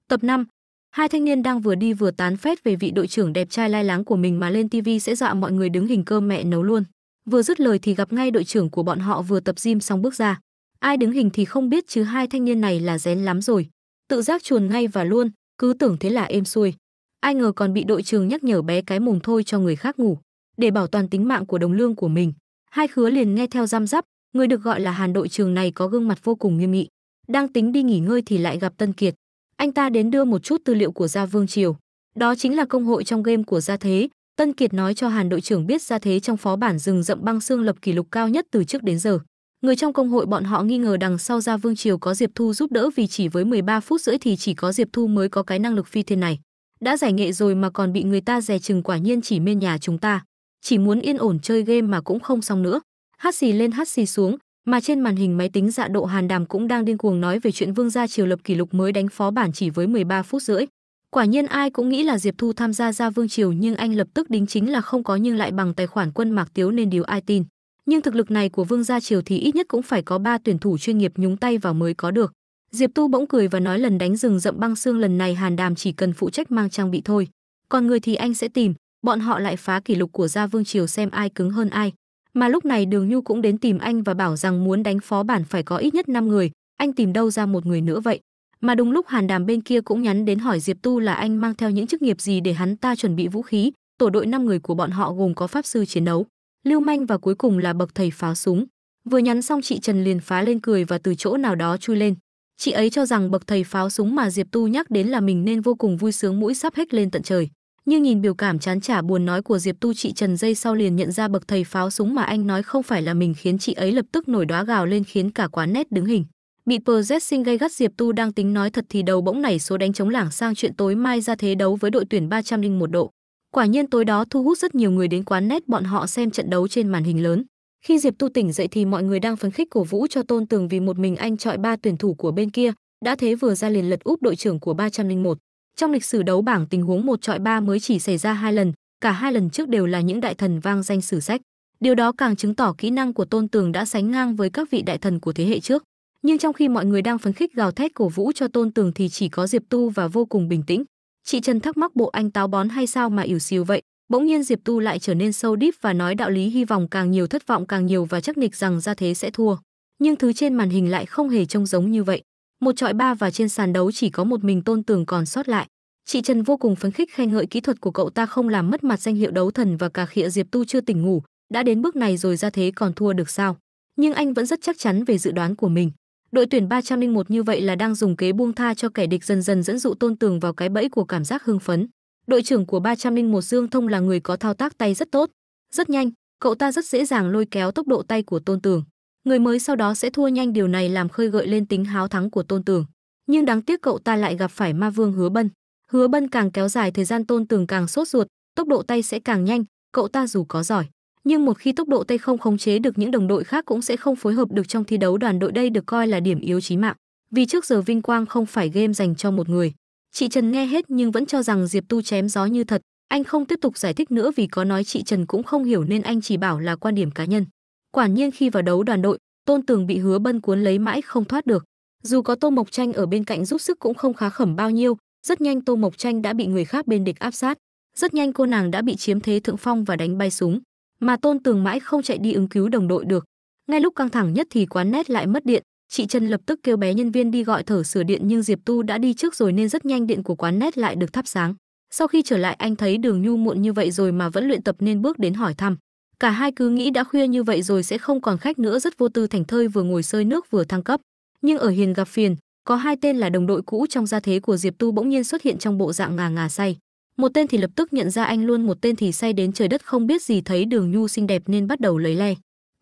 Tập 5. Hai thanh niên đang vừa đi vừa tán phét về vị đội trưởng đẹp trai lai láng của mình mà lên tivi sẽ dọa mọi người đứng hình cơm mẹ nấu luôn. Vừa dứt lời thì gặp ngay đội trưởng của bọn họ vừa tập gym xong bước ra. Ai đứng hình thì không biết chứ hai thanh niên này là rén lắm rồi. Tự giác chuồn ngay và luôn, cứ tưởng thế là êm xuôi. Ai ngờ còn bị đội trưởng nhắc nhở bé cái mồm thôi cho người khác ngủ, để bảo toàn tính mạng của đồng lương của mình. Hai khứa liền nghe theo giam giáp, người được gọi là Hàn đội trưởng này có gương mặt vô cùng nghiêm nghị. Đang tính đi nghỉ ngơi thì lại gặp Tân Kiệt. Anh ta đến đưa một chút tư liệu của Gia Vương Triều. Đó chính là công hội trong game của Gia Thế, Tân Kiệt nói cho Hàn đội trưởng biết ra thế trong phó bản rừng rậm băng xương lập kỷ lục cao nhất từ trước đến giờ. Người trong công hội bọn họ nghi ngờ đằng sau ra Vương Triều có Diệp Thu giúp đỡ vì chỉ với 13 phút rưỡi thì chỉ có Diệp Thu mới có cái năng lực phi thiên này. Đã giải nghệ rồi mà còn bị người ta dè chừng quả nhiên chỉ mê nhà chúng ta. Chỉ muốn yên ổn chơi game mà cũng không xong nữa. Hát xì lên hát xì xuống, mà trên màn hình máy tính dạ độ Hàn Đàm cũng đang điên cuồng nói về chuyện Vương gia Triều lập kỷ lục mới đánh phó bản chỉ với 13 phút rưỡi. Quả nhiên ai cũng nghĩ là Diệp Thu tham gia ra Vương Triều nhưng anh lập tức đính chính là không có nhưng lại bằng tài khoản quân Mạc Tiếu nên điều ai tin. Nhưng thực lực này của Vương Gia Triều thì ít nhất cũng phải có ba tuyển thủ chuyên nghiệp nhúng tay vào mới có được. Diệp Tu bỗng cười và nói lần đánh rừng rậm băng xương lần này Hàn Đàm chỉ cần phụ trách mang trang bị thôi. Còn người thì anh sẽ tìm, bọn họ lại phá kỷ lục của Gia Vương Triều xem ai cứng hơn ai. Mà lúc này Đường Nhu cũng đến tìm anh và bảo rằng muốn đánh phó bản phải có ít nhất 5 người, anh tìm đâu ra một người nữa vậy. Mà đúng lúc Hàn Đàm bên kia cũng nhắn đến hỏi Diệp Tu là anh mang theo những chức nghiệp gì để hắn ta chuẩn bị vũ khí, tổ đội 5 người của bọn họ gồm có pháp sư chiến đấu, Lưu Manh và cuối cùng là bậc thầy pháo súng. Vừa nhắn xong chị Trần liền phá lên cười và từ chỗ nào đó chui lên. Chị ấy cho rằng bậc thầy pháo súng mà Diệp Tu nhắc đến là mình nên vô cùng vui sướng mũi sắp hết lên tận trời. Nhưng nhìn biểu cảm chán chả buồn nói của Diệp Tu chị Trần dây sau liền nhận ra bậc thầy pháo súng mà anh nói không phải là mình khiến chị ấy lập tức nổi đóa gào lên khiến cả quán nét đứng hình. Bị PZ sinh gây gắt Diệp Tu đang tính nói thật thì đầu bỗng nảy số đánh chống lảng sang chuyện tối mai ra thế đấu với đội tuyển 301 độ. Quả nhiên tối đó thu hút rất nhiều người đến quán nét bọn họ xem trận đấu trên màn hình lớn. Khi Diệp Tu tỉnh dậy thì mọi người đang phấn khích cổ vũ cho Tôn Tường vì một mình anh chọi ba tuyển thủ của bên kia, đã thế vừa ra liền lật úp đội trưởng của 301. Trong lịch sử đấu bảng tình huống một chọi ba mới chỉ xảy ra hai lần, cả hai lần trước đều là những đại thần vang danh sử sách. Điều đó càng chứng tỏ kỹ năng của Tôn Tường đã sánh ngang với các vị đại thần của thế hệ trước nhưng trong khi mọi người đang phấn khích gào thét cổ vũ cho tôn tường thì chỉ có diệp tu và vô cùng bình tĩnh chị trần thắc mắc bộ anh táo bón hay sao mà ỉu xìu vậy bỗng nhiên diệp tu lại trở nên sâu đíp và nói đạo lý hy vọng càng nhiều thất vọng càng nhiều và chắc nịch rằng ra thế sẽ thua nhưng thứ trên màn hình lại không hề trông giống như vậy một trọi ba và trên sàn đấu chỉ có một mình tôn tường còn sót lại chị trần vô cùng phấn khích khen ngợi kỹ thuật của cậu ta không làm mất mặt danh hiệu đấu thần và cả khịa diệp tu chưa tỉnh ngủ đã đến bước này rồi ra thế còn thua được sao nhưng anh vẫn rất chắc chắn về dự đoán của mình Đội tuyển 301 như vậy là đang dùng kế buông tha cho kẻ địch dần dần dẫn dụ Tôn Tường vào cái bẫy của cảm giác hưng phấn. Đội trưởng của 301 Dương Thông là người có thao tác tay rất tốt, rất nhanh, cậu ta rất dễ dàng lôi kéo tốc độ tay của Tôn Tường. Người mới sau đó sẽ thua nhanh điều này làm khơi gợi lên tính háo thắng của Tôn Tường. Nhưng đáng tiếc cậu ta lại gặp phải Ma Vương Hứa Bân. Hứa Bân càng kéo dài thời gian Tôn Tường càng sốt ruột, tốc độ tay sẽ càng nhanh, cậu ta dù có giỏi nhưng một khi tốc độ tay không khống chế được những đồng đội khác cũng sẽ không phối hợp được trong thi đấu đoàn đội đây được coi là điểm yếu chí mạng vì trước giờ vinh quang không phải game dành cho một người chị trần nghe hết nhưng vẫn cho rằng diệp tu chém gió như thật anh không tiếp tục giải thích nữa vì có nói chị trần cũng không hiểu nên anh chỉ bảo là quan điểm cá nhân quả nhiên khi vào đấu đoàn đội tôn tường bị hứa bân cuốn lấy mãi không thoát được dù có tô mộc tranh ở bên cạnh giúp sức cũng không khá khẩm bao nhiêu rất nhanh tô mộc tranh đã bị người khác bên địch áp sát rất nhanh cô nàng đã bị chiếm thế thượng phong và đánh bay súng mà Tôn Tường mãi không chạy đi ứng cứu đồng đội được. Ngay lúc căng thẳng nhất thì quán nét lại mất điện, chị Trần lập tức kêu bé nhân viên đi gọi thở sửa điện nhưng Diệp Tu đã đi trước rồi nên rất nhanh điện của quán nét lại được thắp sáng. Sau khi trở lại anh thấy Đường Nhu muộn như vậy rồi mà vẫn luyện tập nên bước đến hỏi thăm. Cả hai cứ nghĩ đã khuya như vậy rồi sẽ không còn khách nữa rất vô tư thành thơi vừa ngồi sơi nước vừa thăng cấp. Nhưng ở hiền gặp phiền, có hai tên là đồng đội cũ trong gia thế của Diệp Tu bỗng nhiên xuất hiện trong bộ dạng ngà ngà say một tên thì lập tức nhận ra anh luôn một tên thì say đến trời đất không biết gì thấy đường nhu xinh đẹp nên bắt đầu lấy le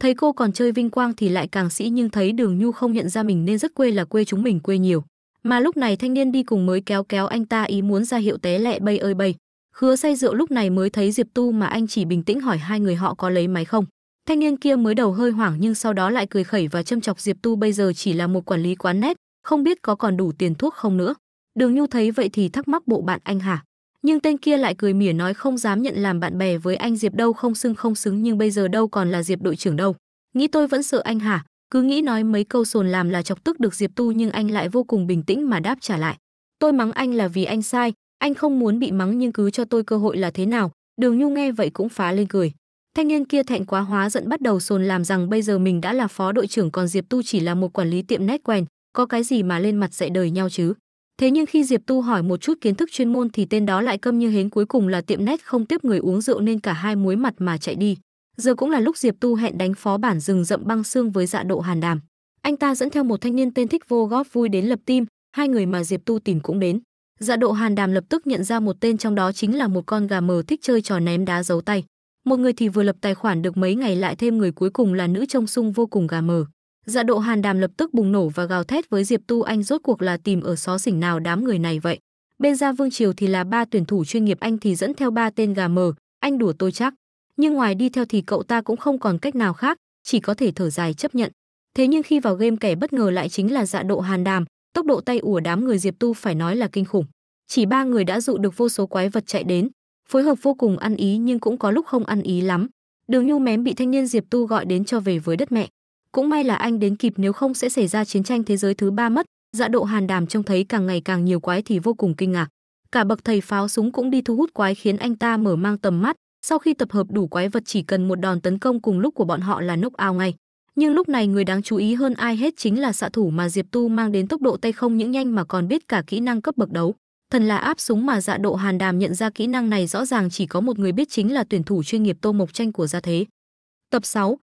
thấy cô còn chơi vinh quang thì lại càng sĩ nhưng thấy đường nhu không nhận ra mình nên rất quê là quê chúng mình quê nhiều mà lúc này thanh niên đi cùng mới kéo kéo anh ta ý muốn ra hiệu té lẹ bay ơi bay khứa say rượu lúc này mới thấy diệp tu mà anh chỉ bình tĩnh hỏi hai người họ có lấy máy không thanh niên kia mới đầu hơi hoảng nhưng sau đó lại cười khẩy và châm chọc diệp tu bây giờ chỉ là một quản lý quán nét không biết có còn đủ tiền thuốc không nữa đường nhu thấy vậy thì thắc mắc bộ bạn anh hả nhưng tên kia lại cười mỉa nói không dám nhận làm bạn bè với anh diệp đâu không xưng không xứng nhưng bây giờ đâu còn là diệp đội trưởng đâu nghĩ tôi vẫn sợ anh hả cứ nghĩ nói mấy câu sồn làm là chọc tức được diệp tu nhưng anh lại vô cùng bình tĩnh mà đáp trả lại tôi mắng anh là vì anh sai anh không muốn bị mắng nhưng cứ cho tôi cơ hội là thế nào đường nhu nghe vậy cũng phá lên cười thanh niên kia thẹn quá hóa giận bắt đầu sồn làm rằng bây giờ mình đã là phó đội trưởng còn diệp tu chỉ là một quản lý tiệm nét quen có cái gì mà lên mặt dạy đời nhau chứ Thế nhưng khi Diệp Tu hỏi một chút kiến thức chuyên môn thì tên đó lại câm như hến cuối cùng là tiệm nét không tiếp người uống rượu nên cả hai muối mặt mà chạy đi. Giờ cũng là lúc Diệp Tu hẹn đánh phó bản rừng rậm băng xương với dạ độ hàn đàm. Anh ta dẫn theo một thanh niên tên thích vô góp vui đến lập tim, hai người mà Diệp Tu tìm cũng đến. Dạ độ hàn đàm lập tức nhận ra một tên trong đó chính là một con gà mờ thích chơi trò ném đá giấu tay. Một người thì vừa lập tài khoản được mấy ngày lại thêm người cuối cùng là nữ trông sung vô cùng gà mờ. Dạ độ hàn đàm lập tức bùng nổ và gào thét với Diệp Tu Anh rốt cuộc là tìm ở xó xỉnh nào đám người này vậy. Bên gia Vương Triều thì là ba tuyển thủ chuyên nghiệp anh thì dẫn theo ba tên gà mờ, anh đùa tôi chắc. Nhưng ngoài đi theo thì cậu ta cũng không còn cách nào khác, chỉ có thể thở dài chấp nhận. Thế nhưng khi vào game kẻ bất ngờ lại chính là dạ độ hàn đàm, tốc độ tay ủa đám người Diệp Tu phải nói là kinh khủng. Chỉ ba người đã dụ được vô số quái vật chạy đến, phối hợp vô cùng ăn ý nhưng cũng có lúc không ăn ý lắm. Đường Nhu mém bị thanh niên Diệp Tu gọi đến cho về với đất mẹ. Cũng may là anh đến kịp nếu không sẽ xảy ra chiến tranh thế giới thứ ba mất. Dạ độ Hàn Đàm trông thấy càng ngày càng nhiều quái thì vô cùng kinh ngạc. Cả bậc thầy pháo súng cũng đi thu hút quái khiến anh ta mở mang tầm mắt, sau khi tập hợp đủ quái vật chỉ cần một đòn tấn công cùng lúc của bọn họ là nốc ao ngay. Nhưng lúc này người đáng chú ý hơn ai hết chính là xạ thủ mà Diệp Tu mang đến tốc độ tay không những nhanh mà còn biết cả kỹ năng cấp bậc đấu. Thần là áp súng mà dạ độ Hàn Đàm nhận ra kỹ năng này rõ ràng chỉ có một người biết chính là tuyển thủ chuyên nghiệp Tô Mộc Tranh của gia thế. Tập 6,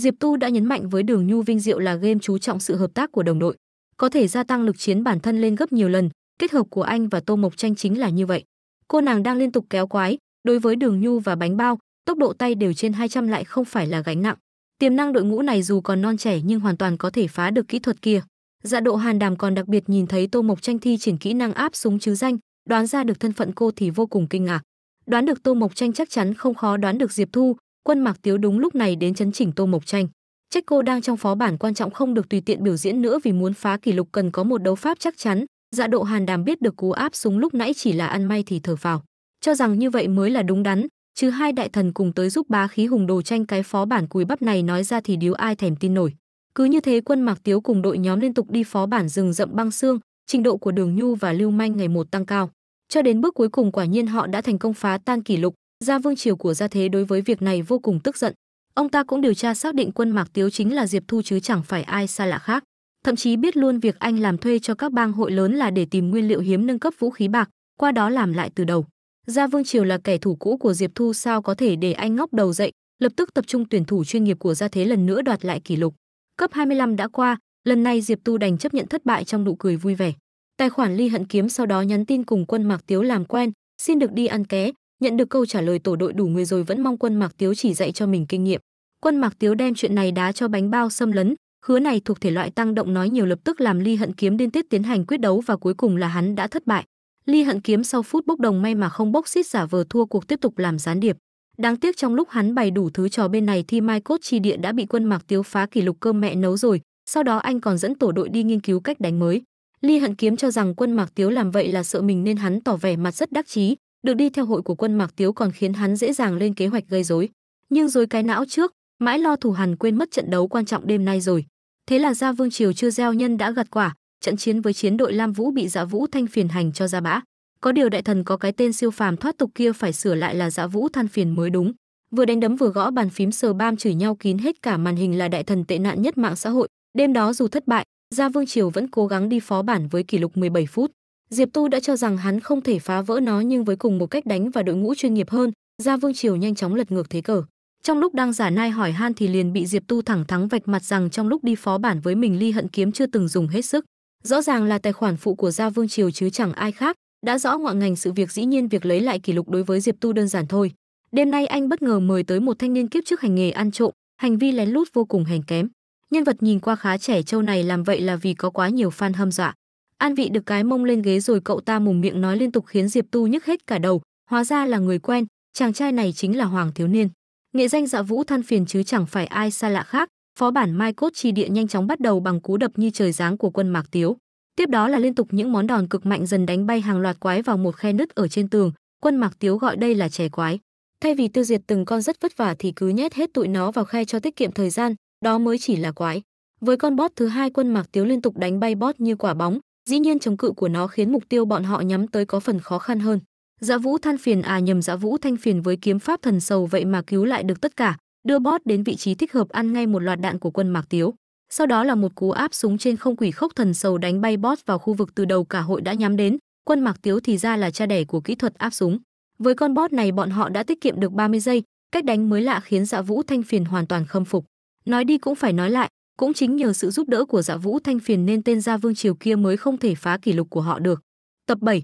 Diệp Tu đã nhấn mạnh với Đường Nhu Vinh Diệu là game chú trọng sự hợp tác của đồng đội, có thể gia tăng lực chiến bản thân lên gấp nhiều lần, kết hợp của anh và Tô Mộc Tranh chính là như vậy. Cô nàng đang liên tục kéo quái, đối với Đường Nhu và bánh bao, tốc độ tay đều trên 200 lại không phải là gánh nặng. Tiềm năng đội ngũ này dù còn non trẻ nhưng hoàn toàn có thể phá được kỹ thuật kia. Dạ độ Hàn Đàm còn đặc biệt nhìn thấy Tô Mộc Tranh thi triển kỹ năng áp súng chứ danh, đoán ra được thân phận cô thì vô cùng kinh ngạc. Đoán được Tô Mộc Tranh chắc chắn không khó đoán được Diệp Thu, quân mạc tiếu đúng lúc này đến chấn chỉnh tô mộc tranh trách cô đang trong phó bản quan trọng không được tùy tiện biểu diễn nữa vì muốn phá kỷ lục cần có một đấu pháp chắc chắn dạ độ hàn đàm biết được cú áp súng lúc nãy chỉ là ăn may thì thở vào cho rằng như vậy mới là đúng đắn chứ hai đại thần cùng tới giúp bá khí hùng đồ tranh cái phó bản cùi bắp này nói ra thì điếu ai thèm tin nổi cứ như thế quân mạc tiếu cùng đội nhóm liên tục đi phó bản rừng rậm băng xương trình độ của đường nhu và lưu manh ngày một tăng cao cho đến bước cuối cùng quả nhiên họ đã thành công phá tan kỷ lục Gia Vương Triều của gia thế đối với việc này vô cùng tức giận. Ông ta cũng điều tra xác định quân Mạc Tiếu chính là Diệp Thu chứ chẳng phải ai xa lạ khác, thậm chí biết luôn việc anh làm thuê cho các bang hội lớn là để tìm nguyên liệu hiếm nâng cấp vũ khí bạc, qua đó làm lại từ đầu. Gia Vương Triều là kẻ thủ cũ của Diệp Thu sao có thể để anh ngóc đầu dậy, lập tức tập trung tuyển thủ chuyên nghiệp của gia thế lần nữa đoạt lại kỷ lục. Cấp 25 đã qua, lần này Diệp thu đành chấp nhận thất bại trong nụ cười vui vẻ. Tài khoản Ly Hận Kiếm sau đó nhắn tin cùng quân Mạc Tiếu làm quen, xin được đi ăn ké, nhận được câu trả lời tổ đội đủ người rồi vẫn mong quân mạc tiếu chỉ dạy cho mình kinh nghiệm quân mạc tiếu đem chuyện này đá cho bánh bao xâm lấn hứa này thuộc thể loại tăng động nói nhiều lập tức làm ly hận kiếm điên tiết tiến hành quyết đấu và cuối cùng là hắn đã thất bại ly hận kiếm sau phút bốc đồng may mà không bốc xít giả vờ thua cuộc tiếp tục làm gián điệp đáng tiếc trong lúc hắn bày đủ thứ trò bên này thì mai cốt chi địa đã bị quân mạc tiếu phá kỷ lục cơm mẹ nấu rồi sau đó anh còn dẫn tổ đội đi nghiên cứu cách đánh mới ly hận kiếm cho rằng quân mạc tiếu làm vậy là sợ mình nên hắn tỏ vẻ mặt rất đắc chí được đi theo hội của quân Mạc Tiếu còn khiến hắn dễ dàng lên kế hoạch gây rối, nhưng rồi cái não trước, mãi lo thủ hàn quên mất trận đấu quan trọng đêm nay rồi. Thế là Gia Vương Triều chưa gieo nhân đã gặt quả, trận chiến với chiến đội Lam Vũ bị Dạ Vũ Thanh phiền hành cho ra bã. Có điều đại thần có cái tên siêu phàm thoát tục kia phải sửa lại là Dạ Vũ Than phiền mới đúng. Vừa đánh đấm vừa gõ bàn phím sờ bam chửi nhau kín hết cả màn hình là đại thần tệ nạn nhất mạng xã hội. Đêm đó dù thất bại, Gia Vương Triều vẫn cố gắng đi phó bản với kỷ lục 17 phút. Diệp Tu đã cho rằng hắn không thể phá vỡ nó nhưng với cùng một cách đánh và đội ngũ chuyên nghiệp hơn, Gia Vương Triều nhanh chóng lật ngược thế cờ. Trong lúc đang giả nai hỏi han thì liền bị Diệp Tu thẳng thắng vạch mặt rằng trong lúc đi phó bản với mình Ly Hận kiếm chưa từng dùng hết sức. Rõ ràng là tài khoản phụ của Gia Vương Triều chứ chẳng ai khác, đã rõ ngọn ngành sự việc dĩ nhiên việc lấy lại kỷ lục đối với Diệp Tu đơn giản thôi. Đêm nay anh bất ngờ mời tới một thanh niên kiếp trước hành nghề ăn trộm, hành vi lén lút vô cùng hèn kém. Nhân vật nhìn qua khá trẻ trâu này làm vậy là vì có quá nhiều fan hâm dọa. An vị được cái mông lên ghế rồi cậu ta mồm miệng nói liên tục khiến Diệp Tu nhức hết cả đầu, hóa ra là người quen, chàng trai này chính là Hoàng Thiếu Niên. Nghệ danh Dạ Vũ than phiền chứ chẳng phải ai xa lạ khác, phó bản Mai Cốt Chi Địa nhanh chóng bắt đầu bằng cú đập như trời giáng của quân Mạc Tiếu. Tiếp đó là liên tục những món đòn cực mạnh dần đánh bay hàng loạt quái vào một khe nứt ở trên tường, quân Mạc Tiếu gọi đây là trẻ quái. Thay vì tiêu diệt từng con rất vất vả thì cứ nhét hết tụi nó vào khe cho tiết kiệm thời gian, đó mới chỉ là quái. Với con boss thứ hai quân Mạc Tiếu liên tục đánh bay boss như quả bóng, dĩ nhiên chống cự của nó khiến mục tiêu bọn họ nhắm tới có phần khó khăn hơn. Dạ Vũ than phiền à nhầm Dạ Vũ thanh phiền với kiếm pháp thần sầu vậy mà cứu lại được tất cả, đưa bót đến vị trí thích hợp ăn ngay một loạt đạn của quân Mạc Tiếu. Sau đó là một cú áp súng trên không quỷ khốc thần sầu đánh bay bót vào khu vực từ đầu cả hội đã nhắm đến, quân Mạc Tiếu thì ra là cha đẻ của kỹ thuật áp súng. Với con bót này bọn họ đã tiết kiệm được 30 giây, cách đánh mới lạ khiến Dạ Vũ thanh phiền hoàn toàn khâm phục. Nói đi cũng phải nói lại, cũng chính nhờ sự giúp đỡ của Dạ Vũ Thanh Phiền nên tên gia vương triều kia mới không thể phá kỷ lục của họ được. Tập 7.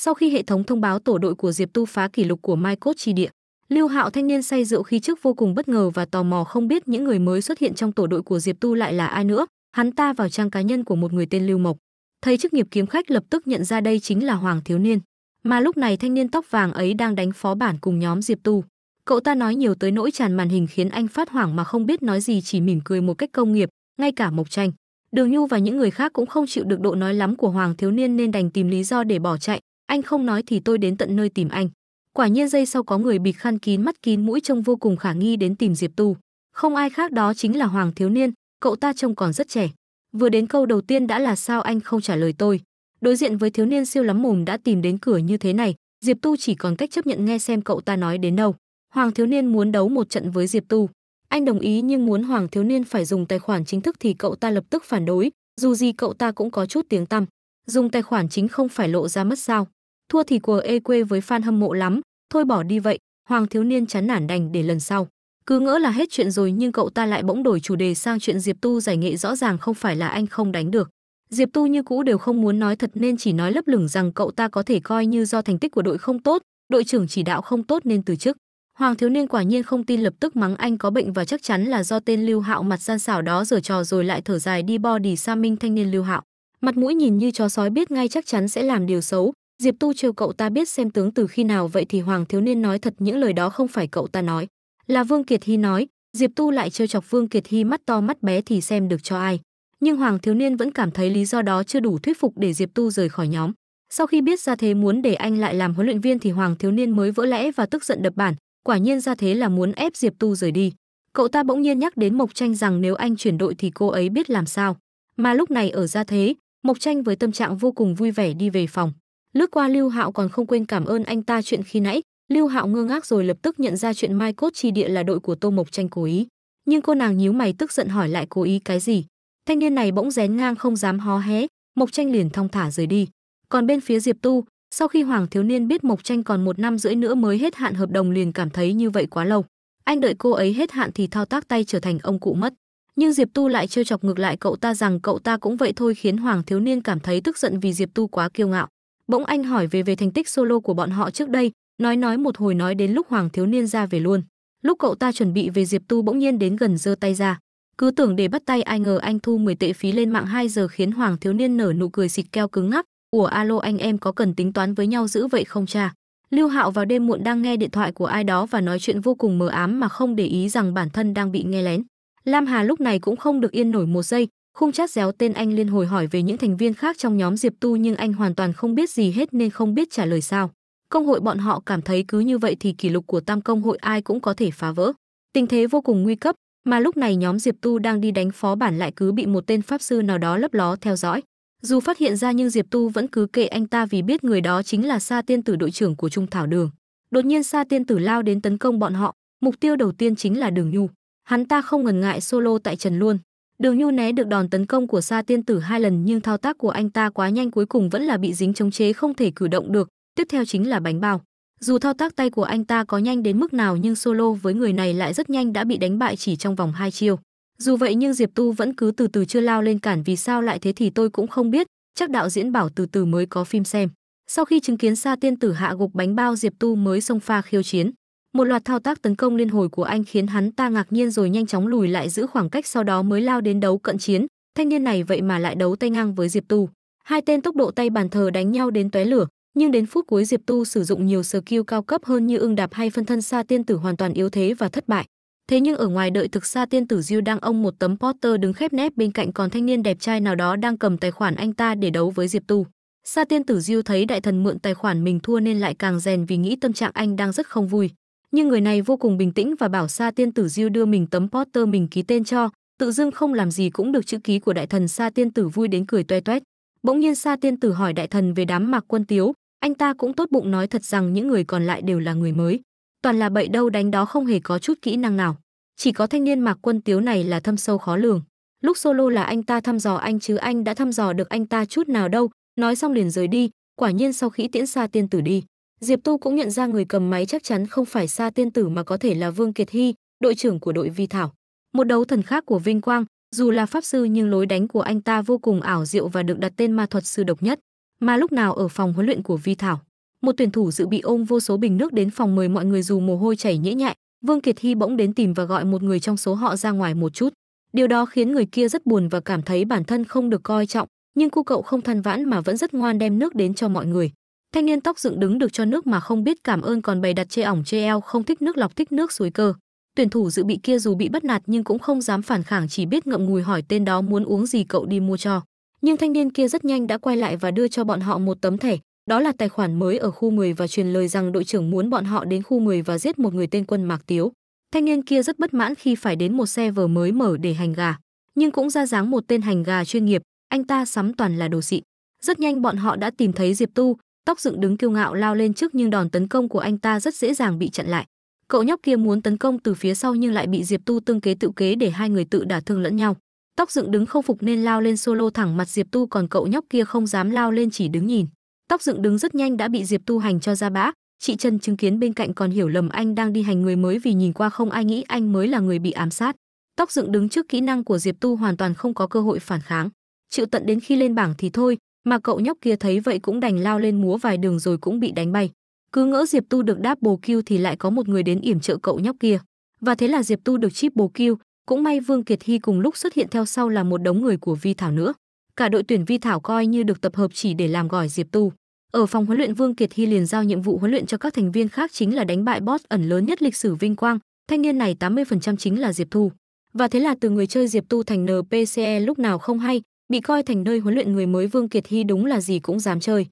Sau khi hệ thống thông báo tổ đội của Diệp Tu phá kỷ lục của Mai Cốt Chi Địa, Lưu Hạo thanh niên say rượu khi trước vô cùng bất ngờ và tò mò không biết những người mới xuất hiện trong tổ đội của Diệp Tu lại là ai nữa. Hắn ta vào trang cá nhân của một người tên Lưu Mộc. Thấy chức nghiệp kiếm khách lập tức nhận ra đây chính là Hoàng Thiếu Niên. Mà lúc này thanh niên tóc vàng ấy đang đánh phó bản cùng nhóm Diệp Tu. Cậu ta nói nhiều tới nỗi tràn màn hình khiến anh phát hoảng mà không biết nói gì chỉ mỉm cười một cách công nghiệp, ngay cả Mộc Tranh. Đường Nhu và những người khác cũng không chịu được độ nói lắm của Hoàng thiếu niên nên đành tìm lý do để bỏ chạy, anh không nói thì tôi đến tận nơi tìm anh. Quả nhiên giây sau có người bịt khăn kín mắt kín mũi trông vô cùng khả nghi đến tìm Diệp Tu. Không ai khác đó chính là Hoàng thiếu niên, cậu ta trông còn rất trẻ. Vừa đến câu đầu tiên đã là sao anh không trả lời tôi. Đối diện với thiếu niên siêu lắm mồm đã tìm đến cửa như thế này, Diệp Tu chỉ còn cách chấp nhận nghe xem cậu ta nói đến đâu. Hoàng thiếu niên muốn đấu một trận với Diệp Tu. Anh đồng ý nhưng muốn Hoàng thiếu niên phải dùng tài khoản chính thức thì cậu ta lập tức phản đối, dù gì cậu ta cũng có chút tiếng tăm. Dùng tài khoản chính không phải lộ ra mất sao. Thua thì của ê quê với fan hâm mộ lắm, thôi bỏ đi vậy, Hoàng thiếu niên chán nản đành để lần sau. Cứ ngỡ là hết chuyện rồi nhưng cậu ta lại bỗng đổi chủ đề sang chuyện Diệp Tu giải nghệ rõ ràng không phải là anh không đánh được. Diệp Tu như cũ đều không muốn nói thật nên chỉ nói lấp lửng rằng cậu ta có thể coi như do thành tích của đội không tốt, đội trưởng chỉ đạo không tốt nên từ chức. Hoàng thiếu niên quả nhiên không tin lập tức mắng anh có bệnh và chắc chắn là do tên Lưu Hạo mặt gian xảo đó giở trò rồi lại thở dài đi bo đì xa minh thanh niên Lưu Hạo. Mặt mũi nhìn như chó sói biết ngay chắc chắn sẽ làm điều xấu, Diệp Tu trêu cậu ta biết xem tướng từ khi nào vậy thì Hoàng thiếu niên nói thật những lời đó không phải cậu ta nói, là Vương Kiệt Hy nói, Diệp Tu lại trêu chọc Vương Kiệt Hy mắt to mắt bé thì xem được cho ai. Nhưng Hoàng thiếu niên vẫn cảm thấy lý do đó chưa đủ thuyết phục để Diệp Tu rời khỏi nhóm. Sau khi biết ra thế muốn để anh lại làm huấn luyện viên thì Hoàng thiếu niên mới vỡ lẽ và tức giận đập bản, quả nhiên ra thế là muốn ép Diệp Tu rời đi. Cậu ta bỗng nhiên nhắc đến Mộc Tranh rằng nếu anh chuyển đội thì cô ấy biết làm sao. Mà lúc này ở ra thế, Mộc Tranh với tâm trạng vô cùng vui vẻ đi về phòng. Lướt qua Lưu Hạo còn không quên cảm ơn anh ta chuyện khi nãy, Lưu Hạo ngơ ngác rồi lập tức nhận ra chuyện Mai Cốt Chi Địa là đội của Tô Mộc Tranh cố ý. Nhưng cô nàng nhíu mày tức giận hỏi lại cố ý cái gì. Thanh niên này bỗng rén ngang không dám hó hé, Mộc Tranh liền thong thả rời đi. Còn bên phía Diệp Tu, sau khi Hoàng Thiếu Niên biết Mộc Tranh còn một năm rưỡi nữa mới hết hạn hợp đồng liền cảm thấy như vậy quá lâu. Anh đợi cô ấy hết hạn thì thao tác tay trở thành ông cụ mất. Nhưng Diệp Tu lại trêu chọc ngược lại cậu ta rằng cậu ta cũng vậy thôi khiến Hoàng Thiếu Niên cảm thấy tức giận vì Diệp Tu quá kiêu ngạo. Bỗng anh hỏi về về thành tích solo của bọn họ trước đây, nói nói một hồi nói đến lúc Hoàng Thiếu Niên ra về luôn. Lúc cậu ta chuẩn bị về Diệp Tu bỗng nhiên đến gần giơ tay ra. Cứ tưởng để bắt tay ai ngờ anh thu 10 tệ phí lên mạng 2 giờ khiến Hoàng Thiếu Niên nở nụ cười xịt keo cứng ngắc, Ủa alo anh em có cần tính toán với nhau giữ vậy không cha? Lưu Hạo vào đêm muộn đang nghe điện thoại của ai đó và nói chuyện vô cùng mờ ám mà không để ý rằng bản thân đang bị nghe lén. Lam Hà lúc này cũng không được yên nổi một giây, khung chát réo tên anh liên hồi hỏi về những thành viên khác trong nhóm Diệp Tu nhưng anh hoàn toàn không biết gì hết nên không biết trả lời sao. Công hội bọn họ cảm thấy cứ như vậy thì kỷ lục của tam công hội ai cũng có thể phá vỡ. Tình thế vô cùng nguy cấp, mà lúc này nhóm Diệp Tu đang đi đánh phó bản lại cứ bị một tên pháp sư nào đó lấp ló theo dõi. Dù phát hiện ra nhưng Diệp Tu vẫn cứ kệ anh ta vì biết người đó chính là Sa Tiên Tử đội trưởng của Trung Thảo Đường. Đột nhiên Sa Tiên Tử lao đến tấn công bọn họ, mục tiêu đầu tiên chính là Đường Nhu. Hắn ta không ngần ngại solo tại trần luôn. Đường Nhu né được đòn tấn công của Sa Tiên Tử hai lần nhưng thao tác của anh ta quá nhanh cuối cùng vẫn là bị dính chống chế không thể cử động được. Tiếp theo chính là bánh bao. Dù thao tác tay của anh ta có nhanh đến mức nào nhưng solo với người này lại rất nhanh đã bị đánh bại chỉ trong vòng hai chiêu. Dù vậy nhưng Diệp Tu vẫn cứ từ từ chưa lao lên cản vì sao lại thế thì tôi cũng không biết, chắc đạo diễn bảo từ từ mới có phim xem. Sau khi chứng kiến Sa Tiên Tử hạ gục bánh bao Diệp Tu mới xông pha khiêu chiến. Một loạt thao tác tấn công liên hồi của anh khiến hắn ta ngạc nhiên rồi nhanh chóng lùi lại giữ khoảng cách sau đó mới lao đến đấu cận chiến. Thanh niên này vậy mà lại đấu tay ngang với Diệp Tu. Hai tên tốc độ tay bàn thờ đánh nhau đến tóe lửa, nhưng đến phút cuối Diệp Tu sử dụng nhiều skill cao cấp hơn như ưng đạp hay phân thân Sa Tiên Tử hoàn toàn yếu thế và thất bại. Thế nhưng ở ngoài đợi thực ra tiên tử Diêu đang ông một tấm Potter đứng khép nép bên cạnh còn thanh niên đẹp trai nào đó đang cầm tài khoản anh ta để đấu với Diệp Tu. Sa tiên tử Diêu thấy đại thần mượn tài khoản mình thua nên lại càng rèn vì nghĩ tâm trạng anh đang rất không vui. Nhưng người này vô cùng bình tĩnh và bảo Sa tiên tử Diêu đưa mình tấm Potter mình ký tên cho, tự dưng không làm gì cũng được chữ ký của đại thần Sa tiên tử vui đến cười toe toét. Bỗng nhiên Sa tiên tử hỏi đại thần về đám Mạc Quân Tiếu, anh ta cũng tốt bụng nói thật rằng những người còn lại đều là người mới toàn là bậy đâu đánh đó không hề có chút kỹ năng nào. Chỉ có thanh niên mặc Quân Tiếu này là thâm sâu khó lường. Lúc solo là anh ta thăm dò anh chứ anh đã thăm dò được anh ta chút nào đâu, nói xong liền rời đi, quả nhiên sau khi tiễn xa tiên tử đi, Diệp Tu cũng nhận ra người cầm máy chắc chắn không phải xa tiên tử mà có thể là Vương Kiệt Hy, đội trưởng của đội Vi Thảo. Một đấu thần khác của Vinh Quang, dù là pháp sư nhưng lối đánh của anh ta vô cùng ảo diệu và được đặt tên ma thuật sư độc nhất. Mà lúc nào ở phòng huấn luyện của Vi Thảo, một tuyển thủ dự bị ôm vô số bình nước đến phòng mời mọi người dù mồ hôi chảy nhễ nhại, Vương Kiệt Hy bỗng đến tìm và gọi một người trong số họ ra ngoài một chút. Điều đó khiến người kia rất buồn và cảm thấy bản thân không được coi trọng, nhưng cô cậu không than vãn mà vẫn rất ngoan đem nước đến cho mọi người. Thanh niên tóc dựng đứng được cho nước mà không biết cảm ơn còn bày đặt chê ỏng chê eo không thích nước lọc thích nước suối cơ. Tuyển thủ dự bị kia dù bị bắt nạt nhưng cũng không dám phản kháng chỉ biết ngậm ngùi hỏi tên đó muốn uống gì cậu đi mua cho. Nhưng thanh niên kia rất nhanh đã quay lại và đưa cho bọn họ một tấm thẻ, đó là tài khoản mới ở khu 10 và truyền lời rằng đội trưởng muốn bọn họ đến khu 10 và giết một người tên quân Mạc Tiếu. Thanh niên kia rất bất mãn khi phải đến một xe vở mới mở để hành gà, nhưng cũng ra dáng một tên hành gà chuyên nghiệp, anh ta sắm toàn là đồ xị. Rất nhanh bọn họ đã tìm thấy Diệp Tu, tóc dựng đứng kiêu ngạo lao lên trước nhưng đòn tấn công của anh ta rất dễ dàng bị chặn lại. Cậu nhóc kia muốn tấn công từ phía sau nhưng lại bị Diệp Tu tương kế tự kế để hai người tự đả thương lẫn nhau. Tóc dựng đứng không phục nên lao lên solo thẳng mặt Diệp Tu còn cậu nhóc kia không dám lao lên chỉ đứng nhìn. Tóc dựng đứng rất nhanh đã bị Diệp Tu Hành cho ra bã, chị Trần chứng kiến bên cạnh còn hiểu lầm anh đang đi hành người mới vì nhìn qua không ai nghĩ anh mới là người bị ám sát. Tóc dựng đứng trước kỹ năng của Diệp Tu hoàn toàn không có cơ hội phản kháng. Chịu tận đến khi lên bảng thì thôi, mà cậu nhóc kia thấy vậy cũng đành lao lên múa vài đường rồi cũng bị đánh bay. Cứ ngỡ Diệp Tu được đáp bồ kiêu thì lại có một người đến yểm trợ cậu nhóc kia. Và thế là Diệp Tu được chip bồ kiêu, cũng may Vương Kiệt Hy cùng lúc xuất hiện theo sau là một đống người của Vi Thảo nữa cả đội tuyển Vi Thảo coi như được tập hợp chỉ để làm gỏi Diệp Tu. Ở phòng huấn luyện Vương Kiệt Hy liền giao nhiệm vụ huấn luyện cho các thành viên khác chính là đánh bại boss ẩn lớn nhất lịch sử Vinh Quang, thanh niên này 80% chính là Diệp Thu. Và thế là từ người chơi Diệp Tu thành NPCE lúc nào không hay, bị coi thành nơi huấn luyện người mới Vương Kiệt Hy đúng là gì cũng dám chơi.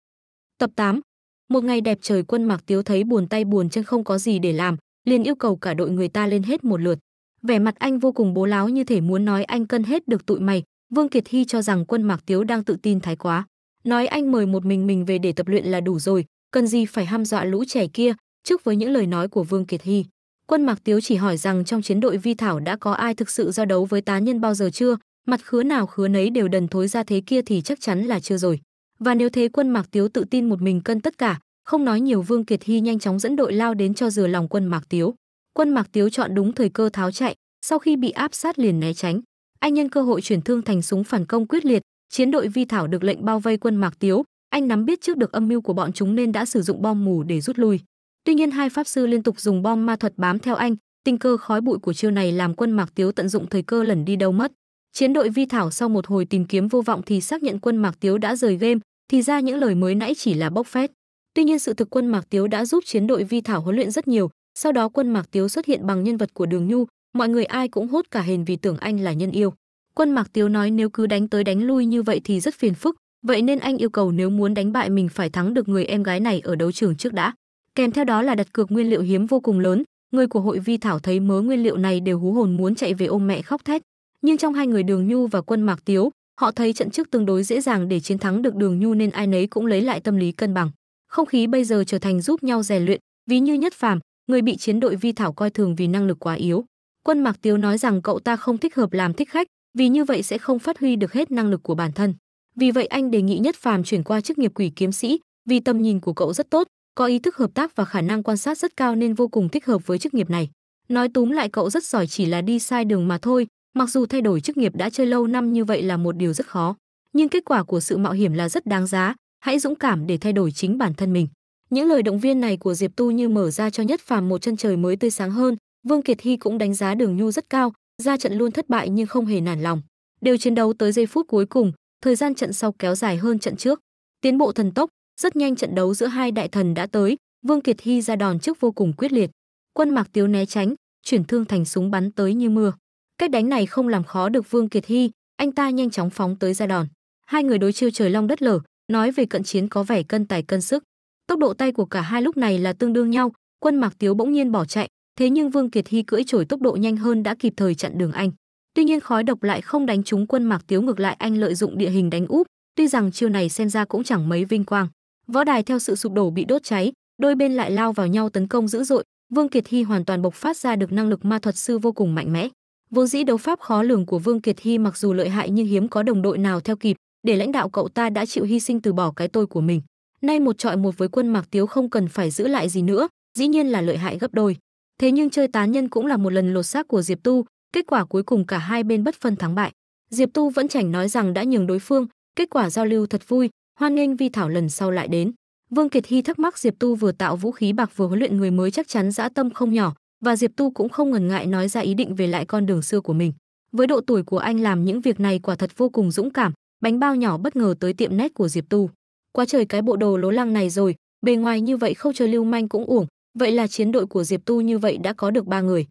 Tập 8. Một ngày đẹp trời quân Mạc Tiếu thấy buồn tay buồn chân không có gì để làm, liền yêu cầu cả đội người ta lên hết một lượt. Vẻ mặt anh vô cùng bố láo như thể muốn nói anh cân hết được tụi mày, Vương Kiệt Hy cho rằng quân Mạc Tiếu đang tự tin thái quá. Nói anh mời một mình mình về để tập luyện là đủ rồi, cần gì phải ham dọa lũ trẻ kia, trước với những lời nói của Vương Kiệt Hy. Quân Mạc Tiếu chỉ hỏi rằng trong chiến đội Vi Thảo đã có ai thực sự giao đấu với tá nhân bao giờ chưa, mặt khứa nào khứa nấy đều đần thối ra thế kia thì chắc chắn là chưa rồi. Và nếu thế quân Mạc Tiếu tự tin một mình cân tất cả, không nói nhiều Vương Kiệt Hy nhanh chóng dẫn đội lao đến cho dừa lòng quân Mạc Tiếu. Quân Mạc Tiếu chọn đúng thời cơ tháo chạy, sau khi bị áp sát liền né tránh. Anh nhân cơ hội chuyển thương thành súng phản công quyết liệt, chiến đội Vi Thảo được lệnh bao vây quân Mạc Tiếu, anh nắm biết trước được âm mưu của bọn chúng nên đã sử dụng bom mù để rút lui. Tuy nhiên hai pháp sư liên tục dùng bom ma thuật bám theo anh, tinh cơ khói bụi của chiêu này làm quân Mạc Tiếu tận dụng thời cơ lẩn đi đâu mất. Chiến đội Vi Thảo sau một hồi tìm kiếm vô vọng thì xác nhận quân Mạc Tiếu đã rời game, thì ra những lời mới nãy chỉ là bốc phét. Tuy nhiên sự thực quân Mạc Tiếu đã giúp chiến đội Vi Thảo huấn luyện rất nhiều, sau đó quân Mạc Tiếu xuất hiện bằng nhân vật của Đường Nhu, mọi người ai cũng hốt cả hền vì tưởng anh là nhân yêu. Quân Mạc Tiếu nói nếu cứ đánh tới đánh lui như vậy thì rất phiền phức, vậy nên anh yêu cầu nếu muốn đánh bại mình phải thắng được người em gái này ở đấu trường trước đã. Kèm theo đó là đặt cược nguyên liệu hiếm vô cùng lớn, người của hội vi thảo thấy mớ nguyên liệu này đều hú hồn muốn chạy về ôm mẹ khóc thét. Nhưng trong hai người Đường Nhu và Quân Mạc Tiếu, họ thấy trận trước tương đối dễ dàng để chiến thắng được Đường Nhu nên ai nấy cũng lấy lại tâm lý cân bằng. Không khí bây giờ trở thành giúp nhau rèn luyện, ví như nhất phàm, người bị chiến đội vi thảo coi thường vì năng lực quá yếu Quân Mạc Tiếu nói rằng cậu ta không thích hợp làm thích khách, vì như vậy sẽ không phát huy được hết năng lực của bản thân. Vì vậy anh đề nghị Nhất Phàm chuyển qua chức nghiệp quỷ kiếm sĩ, vì tầm nhìn của cậu rất tốt, có ý thức hợp tác và khả năng quan sát rất cao nên vô cùng thích hợp với chức nghiệp này. Nói túm lại cậu rất giỏi chỉ là đi sai đường mà thôi, mặc dù thay đổi chức nghiệp đã chơi lâu năm như vậy là một điều rất khó, nhưng kết quả của sự mạo hiểm là rất đáng giá, hãy dũng cảm để thay đổi chính bản thân mình. Những lời động viên này của Diệp Tu như mở ra cho Nhất Phàm một chân trời mới tươi sáng hơn, Vương Kiệt Hy cũng đánh giá Đường Nhu rất cao, ra trận luôn thất bại nhưng không hề nản lòng. Đều chiến đấu tới giây phút cuối cùng, thời gian trận sau kéo dài hơn trận trước. Tiến bộ thần tốc, rất nhanh trận đấu giữa hai đại thần đã tới, Vương Kiệt Hy ra đòn trước vô cùng quyết liệt. Quân Mạc Tiếu né tránh, chuyển thương thành súng bắn tới như mưa. Cách đánh này không làm khó được Vương Kiệt Hy, anh ta nhanh chóng phóng tới ra đòn. Hai người đối chiêu trời long đất lở, nói về cận chiến có vẻ cân tài cân sức. Tốc độ tay của cả hai lúc này là tương đương nhau, quân Mạc Tiếu bỗng nhiên bỏ chạy, Thế nhưng Vương Kiệt Hy cưỡi trổi tốc độ nhanh hơn đã kịp thời chặn đường anh. Tuy nhiên khói độc lại không đánh trúng quân Mạc Tiếu ngược lại anh lợi dụng địa hình đánh úp, tuy rằng chiêu này xem ra cũng chẳng mấy vinh quang. Võ đài theo sự sụp đổ bị đốt cháy, đôi bên lại lao vào nhau tấn công dữ dội, Vương Kiệt Hy hoàn toàn bộc phát ra được năng lực ma thuật sư vô cùng mạnh mẽ. Vốn dĩ đấu pháp khó lường của Vương Kiệt Hy mặc dù lợi hại nhưng hiếm có đồng đội nào theo kịp, để lãnh đạo cậu ta đã chịu hy sinh từ bỏ cái tôi của mình. Nay một trọi một với quân Mạc Tiếu không cần phải giữ lại gì nữa, dĩ nhiên là lợi hại gấp đôi. Thế nhưng chơi tán nhân cũng là một lần lột xác của Diệp Tu, kết quả cuối cùng cả hai bên bất phân thắng bại. Diệp Tu vẫn chảnh nói rằng đã nhường đối phương, kết quả giao lưu thật vui, hoan nghênh vi thảo lần sau lại đến. Vương Kiệt Hy thắc mắc Diệp Tu vừa tạo vũ khí bạc vừa huấn luyện người mới chắc chắn dã tâm không nhỏ, và Diệp Tu cũng không ngần ngại nói ra ý định về lại con đường xưa của mình. Với độ tuổi của anh làm những việc này quả thật vô cùng dũng cảm, bánh bao nhỏ bất ngờ tới tiệm nét của Diệp Tu. Quá trời cái bộ đồ lố lăng này rồi, bề ngoài như vậy khâu chơi lưu manh cũng uổng, Vậy là chiến đội của Diệp Tu như vậy đã có được 3 người.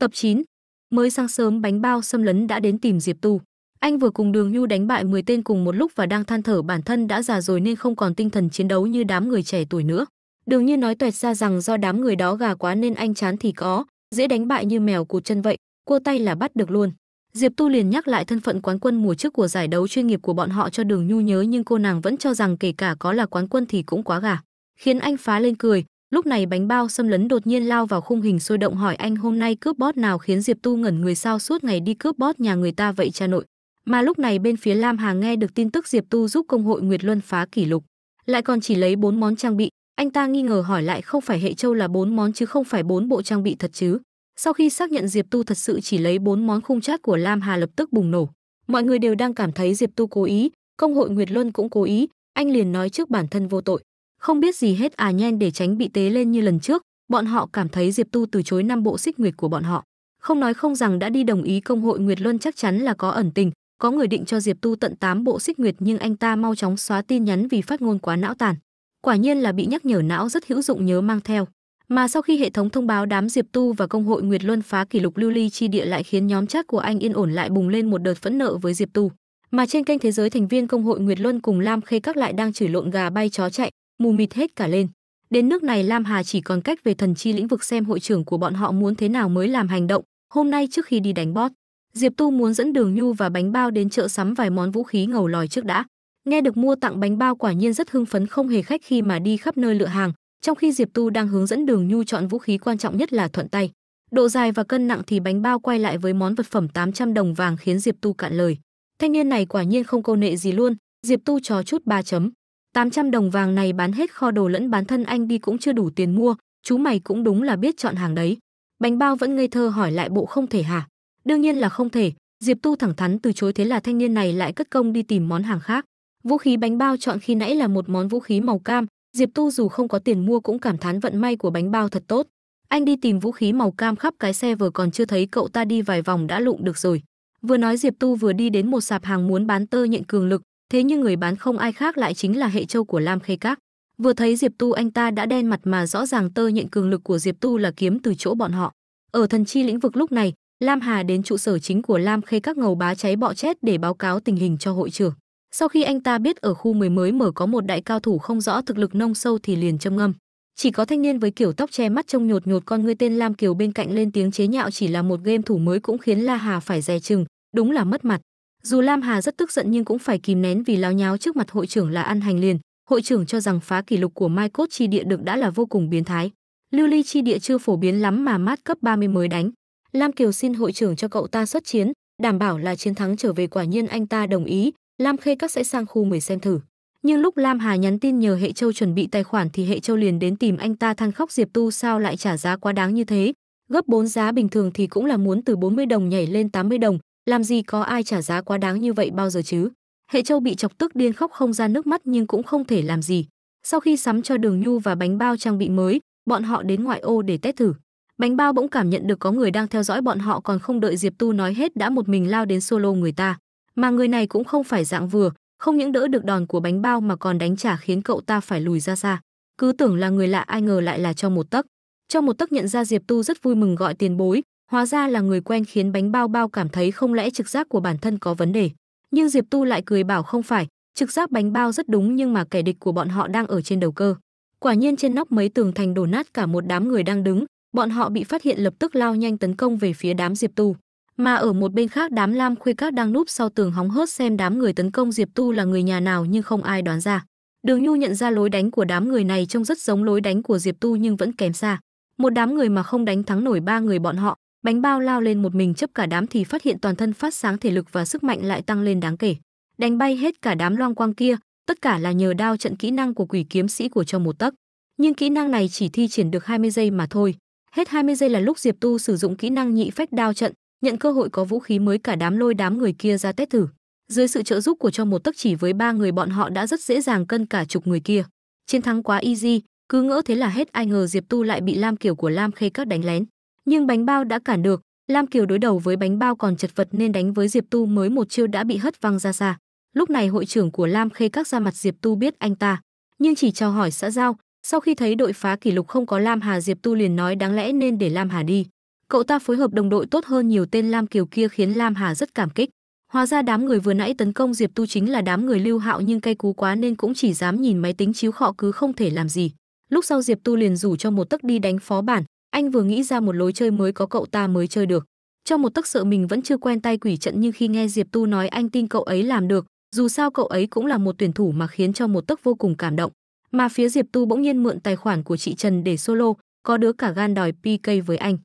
Tập 9. Mới sáng sớm bánh bao xâm lấn đã đến tìm Diệp Tu. Anh vừa cùng Đường Nhu đánh bại 10 tên cùng một lúc và đang than thở bản thân đã già rồi nên không còn tinh thần chiến đấu như đám người trẻ tuổi nữa. Đường Như nói toẹt ra rằng do đám người đó gà quá nên anh chán thì có, dễ đánh bại như mèo cụt chân vậy, cua tay là bắt được luôn. Diệp Tu liền nhắc lại thân phận quán quân mùa trước của giải đấu chuyên nghiệp của bọn họ cho Đường Nhu nhớ nhưng cô nàng vẫn cho rằng kể cả có là quán quân thì cũng quá gà, khiến anh phá lên cười, Lúc này bánh bao xâm lấn đột nhiên lao vào khung hình sôi động hỏi anh hôm nay cướp bót nào khiến Diệp Tu ngẩn người sao suốt ngày đi cướp bót nhà người ta vậy cha nội. Mà lúc này bên phía Lam Hà nghe được tin tức Diệp Tu giúp công hội Nguyệt Luân phá kỷ lục, lại còn chỉ lấy bốn món trang bị, anh ta nghi ngờ hỏi lại không phải hệ châu là bốn món chứ không phải bốn bộ trang bị thật chứ. Sau khi xác nhận Diệp Tu thật sự chỉ lấy bốn món khung chát của Lam Hà lập tức bùng nổ. Mọi người đều đang cảm thấy Diệp Tu cố ý, công hội Nguyệt Luân cũng cố ý, anh liền nói trước bản thân vô tội không biết gì hết à nhen để tránh bị tế lên như lần trước, bọn họ cảm thấy Diệp Tu từ chối năm bộ xích nguyệt của bọn họ. Không nói không rằng đã đi đồng ý công hội Nguyệt Luân chắc chắn là có ẩn tình, có người định cho Diệp Tu tận 8 bộ xích nguyệt nhưng anh ta mau chóng xóa tin nhắn vì phát ngôn quá não tàn. Quả nhiên là bị nhắc nhở não rất hữu dụng nhớ mang theo. Mà sau khi hệ thống thông báo đám Diệp Tu và công hội Nguyệt Luân phá kỷ lục lưu ly chi địa lại khiến nhóm chắc của anh yên ổn lại bùng lên một đợt phẫn nộ với Diệp Tu. Mà trên kênh thế giới thành viên công hội Nguyệt Luân cùng Lam Khê các lại đang chửi lộn gà bay chó chạy, mù mịt hết cả lên. Đến nước này Lam Hà chỉ còn cách về thần chi lĩnh vực xem hội trưởng của bọn họ muốn thế nào mới làm hành động. Hôm nay trước khi đi đánh bót, Diệp Tu muốn dẫn Đường Nhu và bánh bao đến chợ sắm vài món vũ khí ngầu lòi trước đã. Nghe được mua tặng bánh bao quả nhiên rất hưng phấn không hề khách khi mà đi khắp nơi lựa hàng, trong khi Diệp Tu đang hướng dẫn Đường Nhu chọn vũ khí quan trọng nhất là thuận tay. Độ dài và cân nặng thì bánh bao quay lại với món vật phẩm 800 đồng vàng khiến Diệp Tu cạn lời. Thanh niên này quả nhiên không câu nệ gì luôn, Diệp Tu trò chút ba chấm. 800 đồng vàng này bán hết kho đồ lẫn bán thân anh đi cũng chưa đủ tiền mua, chú mày cũng đúng là biết chọn hàng đấy. Bánh bao vẫn ngây thơ hỏi lại bộ không thể hả? Đương nhiên là không thể, Diệp Tu thẳng thắn từ chối thế là thanh niên này lại cất công đi tìm món hàng khác. Vũ khí bánh bao chọn khi nãy là một món vũ khí màu cam, Diệp Tu dù không có tiền mua cũng cảm thán vận may của bánh bao thật tốt. Anh đi tìm vũ khí màu cam khắp cái xe vừa còn chưa thấy cậu ta đi vài vòng đã lụng được rồi. Vừa nói Diệp Tu vừa đi đến một sạp hàng muốn bán tơ nhện cường lực, thế nhưng người bán không ai khác lại chính là hệ châu của Lam Khê Các. Vừa thấy Diệp Tu anh ta đã đen mặt mà rõ ràng tơ nhận cường lực của Diệp Tu là kiếm từ chỗ bọn họ. Ở thần chi lĩnh vực lúc này, Lam Hà đến trụ sở chính của Lam Khê Các ngầu bá cháy bọ chết để báo cáo tình hình cho hội trưởng. Sau khi anh ta biết ở khu mười mới mở có một đại cao thủ không rõ thực lực nông sâu thì liền châm ngâm. Chỉ có thanh niên với kiểu tóc che mắt trông nhột nhột con người tên Lam Kiều bên cạnh lên tiếng chế nhạo chỉ là một game thủ mới cũng khiến La Hà phải dè chừng, đúng là mất mặt. Dù Lam Hà rất tức giận nhưng cũng phải kìm nén vì láo nháo trước mặt hội trưởng là ăn hành liền. Hội trưởng cho rằng phá kỷ lục của Mai Cốt chi địa được đã là vô cùng biến thái. Lưu ly chi địa chưa phổ biến lắm mà mát cấp 30 mới đánh. Lam Kiều xin hội trưởng cho cậu ta xuất chiến, đảm bảo là chiến thắng trở về quả nhiên anh ta đồng ý, Lam Khê các sẽ sang khu 10 xem thử. Nhưng lúc Lam Hà nhắn tin nhờ Hệ Châu chuẩn bị tài khoản thì Hệ Châu liền đến tìm anh ta than khóc Diệp Tu sao lại trả giá quá đáng như thế. Gấp 4 giá bình thường thì cũng là muốn từ 40 đồng nhảy lên 80 đồng, làm gì có ai trả giá quá đáng như vậy bao giờ chứ. Hệ Châu bị chọc tức điên khóc không ra nước mắt nhưng cũng không thể làm gì. Sau khi sắm cho Đường Nhu và bánh bao trang bị mới, bọn họ đến ngoại ô để test thử. Bánh bao bỗng cảm nhận được có người đang theo dõi bọn họ còn không đợi Diệp Tu nói hết đã một mình lao đến solo người ta. Mà người này cũng không phải dạng vừa, không những đỡ được đòn của bánh bao mà còn đánh trả khiến cậu ta phải lùi ra xa. Cứ tưởng là người lạ ai ngờ lại là cho một tấc. Cho một tấc nhận ra Diệp Tu rất vui mừng gọi tiền bối, Hóa ra là người quen khiến bánh bao bao cảm thấy không lẽ trực giác của bản thân có vấn đề. Nhưng Diệp Tu lại cười bảo không phải, trực giác bánh bao rất đúng nhưng mà kẻ địch của bọn họ đang ở trên đầu cơ. Quả nhiên trên nóc mấy tường thành đổ nát cả một đám người đang đứng, bọn họ bị phát hiện lập tức lao nhanh tấn công về phía đám Diệp Tu. Mà ở một bên khác đám Lam Khuê Các đang núp sau tường hóng hớt xem đám người tấn công Diệp Tu là người nhà nào nhưng không ai đoán ra. Đường Nhu nhận ra lối đánh của đám người này trông rất giống lối đánh của Diệp Tu nhưng vẫn kém xa. Một đám người mà không đánh thắng nổi ba người bọn họ, Bánh bao lao lên một mình chấp cả đám thì phát hiện toàn thân phát sáng thể lực và sức mạnh lại tăng lên đáng kể. Đánh bay hết cả đám loang quang kia, tất cả là nhờ đao trận kỹ năng của quỷ kiếm sĩ của cho một tấc. Nhưng kỹ năng này chỉ thi triển được 20 giây mà thôi. Hết 20 giây là lúc Diệp Tu sử dụng kỹ năng nhị phách đao trận, nhận cơ hội có vũ khí mới cả đám lôi đám người kia ra test thử. Dưới sự trợ giúp của cho một tấc chỉ với ba người bọn họ đã rất dễ dàng cân cả chục người kia. Chiến thắng quá easy, cứ ngỡ thế là hết ai ngờ Diệp Tu lại bị Lam Kiều của Lam Khê các đánh lén nhưng bánh bao đã cản được, Lam Kiều đối đầu với bánh bao còn chật vật nên đánh với Diệp Tu mới một chiêu đã bị hất văng ra xa. Lúc này hội trưởng của Lam Khê các ra mặt Diệp Tu biết anh ta, nhưng chỉ chào hỏi xã giao, sau khi thấy đội phá kỷ lục không có Lam Hà Diệp Tu liền nói đáng lẽ nên để Lam Hà đi. Cậu ta phối hợp đồng đội tốt hơn nhiều tên Lam Kiều kia khiến Lam Hà rất cảm kích. Hóa ra đám người vừa nãy tấn công Diệp Tu chính là đám người Lưu Hạo nhưng cay cú quá nên cũng chỉ dám nhìn máy tính chiếu khọ cứ không thể làm gì. Lúc sau Diệp Tu liền rủ cho một tấc đi đánh phó bản, anh vừa nghĩ ra một lối chơi mới có cậu ta mới chơi được. Trong một tức sợ mình vẫn chưa quen tay quỷ trận nhưng khi nghe Diệp Tu nói anh tin cậu ấy làm được, dù sao cậu ấy cũng là một tuyển thủ mà khiến cho một tức vô cùng cảm động. Mà phía Diệp Tu bỗng nhiên mượn tài khoản của chị Trần để solo, có đứa cả gan đòi PK với anh.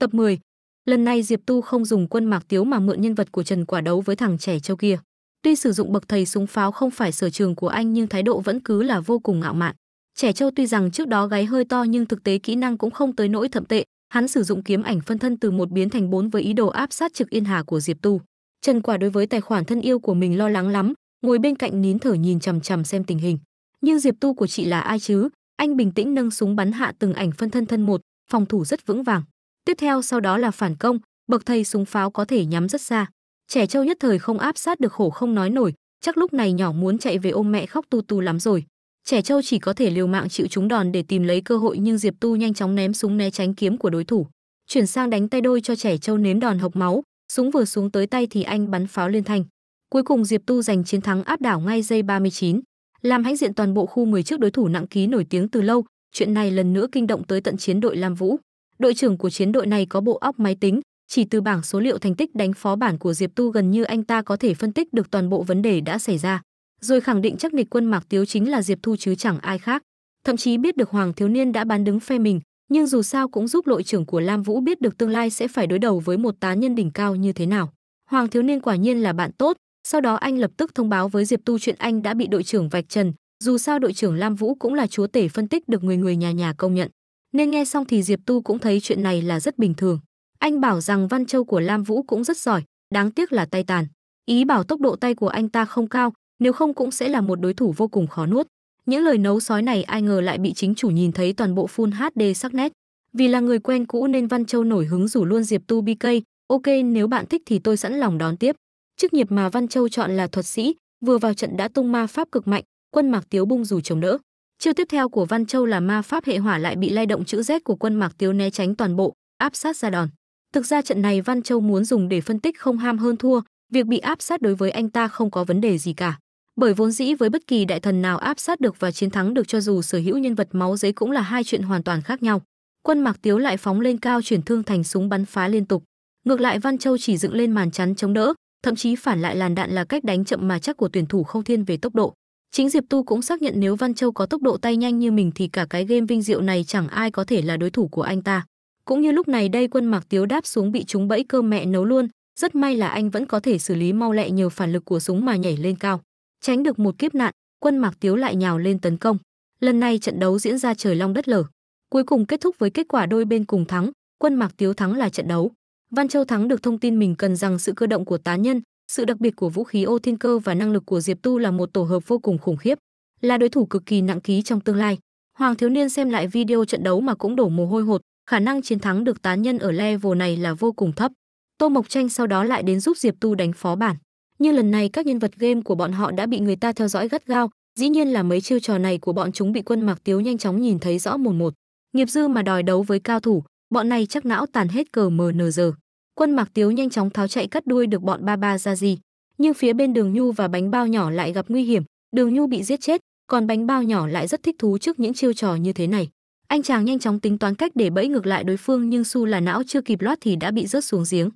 Tập 10. Lần này Diệp Tu không dùng quân Mạc Tiếu mà mượn nhân vật của Trần Quả đấu với thằng trẻ châu kia. Tuy sử dụng bậc thầy súng pháo không phải sở trường của anh nhưng thái độ vẫn cứ là vô cùng ngạo mạn. Trẻ trâu tuy rằng trước đó gáy hơi to nhưng thực tế kỹ năng cũng không tới nỗi thậm tệ, hắn sử dụng kiếm ảnh phân thân từ một biến thành bốn với ý đồ áp sát trực yên hà của Diệp Tu. Trần Quả đối với tài khoản thân yêu của mình lo lắng lắm, ngồi bên cạnh nín thở nhìn chằm chằm xem tình hình. Nhưng Diệp Tu của chị là ai chứ? Anh bình tĩnh nâng súng bắn hạ từng ảnh phân thân thân một, phòng thủ rất vững vàng. Tiếp theo sau đó là phản công, bậc thầy súng pháo có thể nhắm rất xa. Trẻ trâu nhất thời không áp sát được khổ không nói nổi, chắc lúc này nhỏ muốn chạy về ôm mẹ khóc tu tu lắm rồi. Trẻ trâu chỉ có thể liều mạng chịu chúng đòn để tìm lấy cơ hội nhưng Diệp Tu nhanh chóng ném súng né tránh kiếm của đối thủ, chuyển sang đánh tay đôi cho trẻ trâu nếm đòn hộc máu, súng vừa xuống tới tay thì anh bắn pháo liên thanh. Cuối cùng Diệp Tu giành chiến thắng áp đảo ngay giây 39, làm hãnh diện toàn bộ khu 10 trước đối thủ nặng ký nổi tiếng từ lâu, chuyện này lần nữa kinh động tới tận chiến đội Lam Vũ. Đội trưởng của chiến đội này có bộ óc máy tính, chỉ từ bảng số liệu thành tích đánh phó bản của Diệp Tu gần như anh ta có thể phân tích được toàn bộ vấn đề đã xảy ra rồi khẳng định chắc nịch quân Mạc Tiếu chính là Diệp Thu chứ chẳng ai khác. Thậm chí biết được Hoàng Thiếu Niên đã bán đứng phe mình, nhưng dù sao cũng giúp đội trưởng của Lam Vũ biết được tương lai sẽ phải đối đầu với một tá nhân đỉnh cao như thế nào. Hoàng Thiếu Niên quả nhiên là bạn tốt, sau đó anh lập tức thông báo với Diệp Tu chuyện anh đã bị đội trưởng vạch trần, dù sao đội trưởng Lam Vũ cũng là chúa tể phân tích được người người nhà nhà công nhận. Nên nghe xong thì Diệp Tu cũng thấy chuyện này là rất bình thường. Anh bảo rằng Văn Châu của Lam Vũ cũng rất giỏi, đáng tiếc là tay tàn. Ý bảo tốc độ tay của anh ta không cao, nếu không cũng sẽ là một đối thủ vô cùng khó nuốt. Những lời nấu sói này ai ngờ lại bị chính chủ nhìn thấy toàn bộ full HD sắc nét. Vì là người quen cũ nên Văn Châu nổi hứng rủ luôn Diệp Tu BK, ok nếu bạn thích thì tôi sẵn lòng đón tiếp. Chức nghiệp mà Văn Châu chọn là thuật sĩ, vừa vào trận đã tung ma pháp cực mạnh, quân Mạc Tiếu bung dù chống đỡ. Chiêu tiếp theo của Văn Châu là ma pháp hệ hỏa lại bị lay động chữ Z của quân Mạc Tiếu né tránh toàn bộ, áp sát ra đòn. Thực ra trận này Văn Châu muốn dùng để phân tích không ham hơn thua, việc bị áp sát đối với anh ta không có vấn đề gì cả bởi vốn dĩ với bất kỳ đại thần nào áp sát được và chiến thắng được cho dù sở hữu nhân vật máu giấy cũng là hai chuyện hoàn toàn khác nhau quân mạc tiếu lại phóng lên cao chuyển thương thành súng bắn phá liên tục ngược lại văn châu chỉ dựng lên màn chắn chống đỡ thậm chí phản lại làn đạn là cách đánh chậm mà chắc của tuyển thủ không thiên về tốc độ chính diệp tu cũng xác nhận nếu văn châu có tốc độ tay nhanh như mình thì cả cái game vinh diệu này chẳng ai có thể là đối thủ của anh ta cũng như lúc này đây quân mạc tiếu đáp xuống bị chúng bẫy cơ mẹ nấu luôn rất may là anh vẫn có thể xử lý mau lẹ nhờ phản lực của súng mà nhảy lên cao Tránh được một kiếp nạn, quân Mạc Tiếu lại nhào lên tấn công. Lần này trận đấu diễn ra trời long đất lở, cuối cùng kết thúc với kết quả đôi bên cùng thắng, quân Mạc Tiếu thắng là trận đấu. Văn Châu thắng được thông tin mình cần rằng sự cơ động của tá nhân, sự đặc biệt của vũ khí ô thiên cơ và năng lực của Diệp Tu là một tổ hợp vô cùng khủng khiếp, là đối thủ cực kỳ nặng ký trong tương lai. Hoàng thiếu niên xem lại video trận đấu mà cũng đổ mồ hôi hột, khả năng chiến thắng được tá nhân ở level này là vô cùng thấp. Tô Mộc Tranh sau đó lại đến giúp Diệp Tu đánh phó bản nhưng lần này các nhân vật game của bọn họ đã bị người ta theo dõi gắt gao, dĩ nhiên là mấy chiêu trò này của bọn chúng bị quân Mạc Tiếu nhanh chóng nhìn thấy rõ mồn một. Nghiệp dư mà đòi đấu với cao thủ, bọn này chắc não tàn hết cờ mờ nờ giờ. Quân Mạc Tiếu nhanh chóng tháo chạy cắt đuôi được bọn ba ba ra gì, nhưng phía bên Đường Nhu và bánh bao nhỏ lại gặp nguy hiểm, Đường Nhu bị giết chết, còn bánh bao nhỏ lại rất thích thú trước những chiêu trò như thế này. Anh chàng nhanh chóng tính toán cách để bẫy ngược lại đối phương nhưng Su là não chưa kịp loát thì đã bị rớt xuống giếng.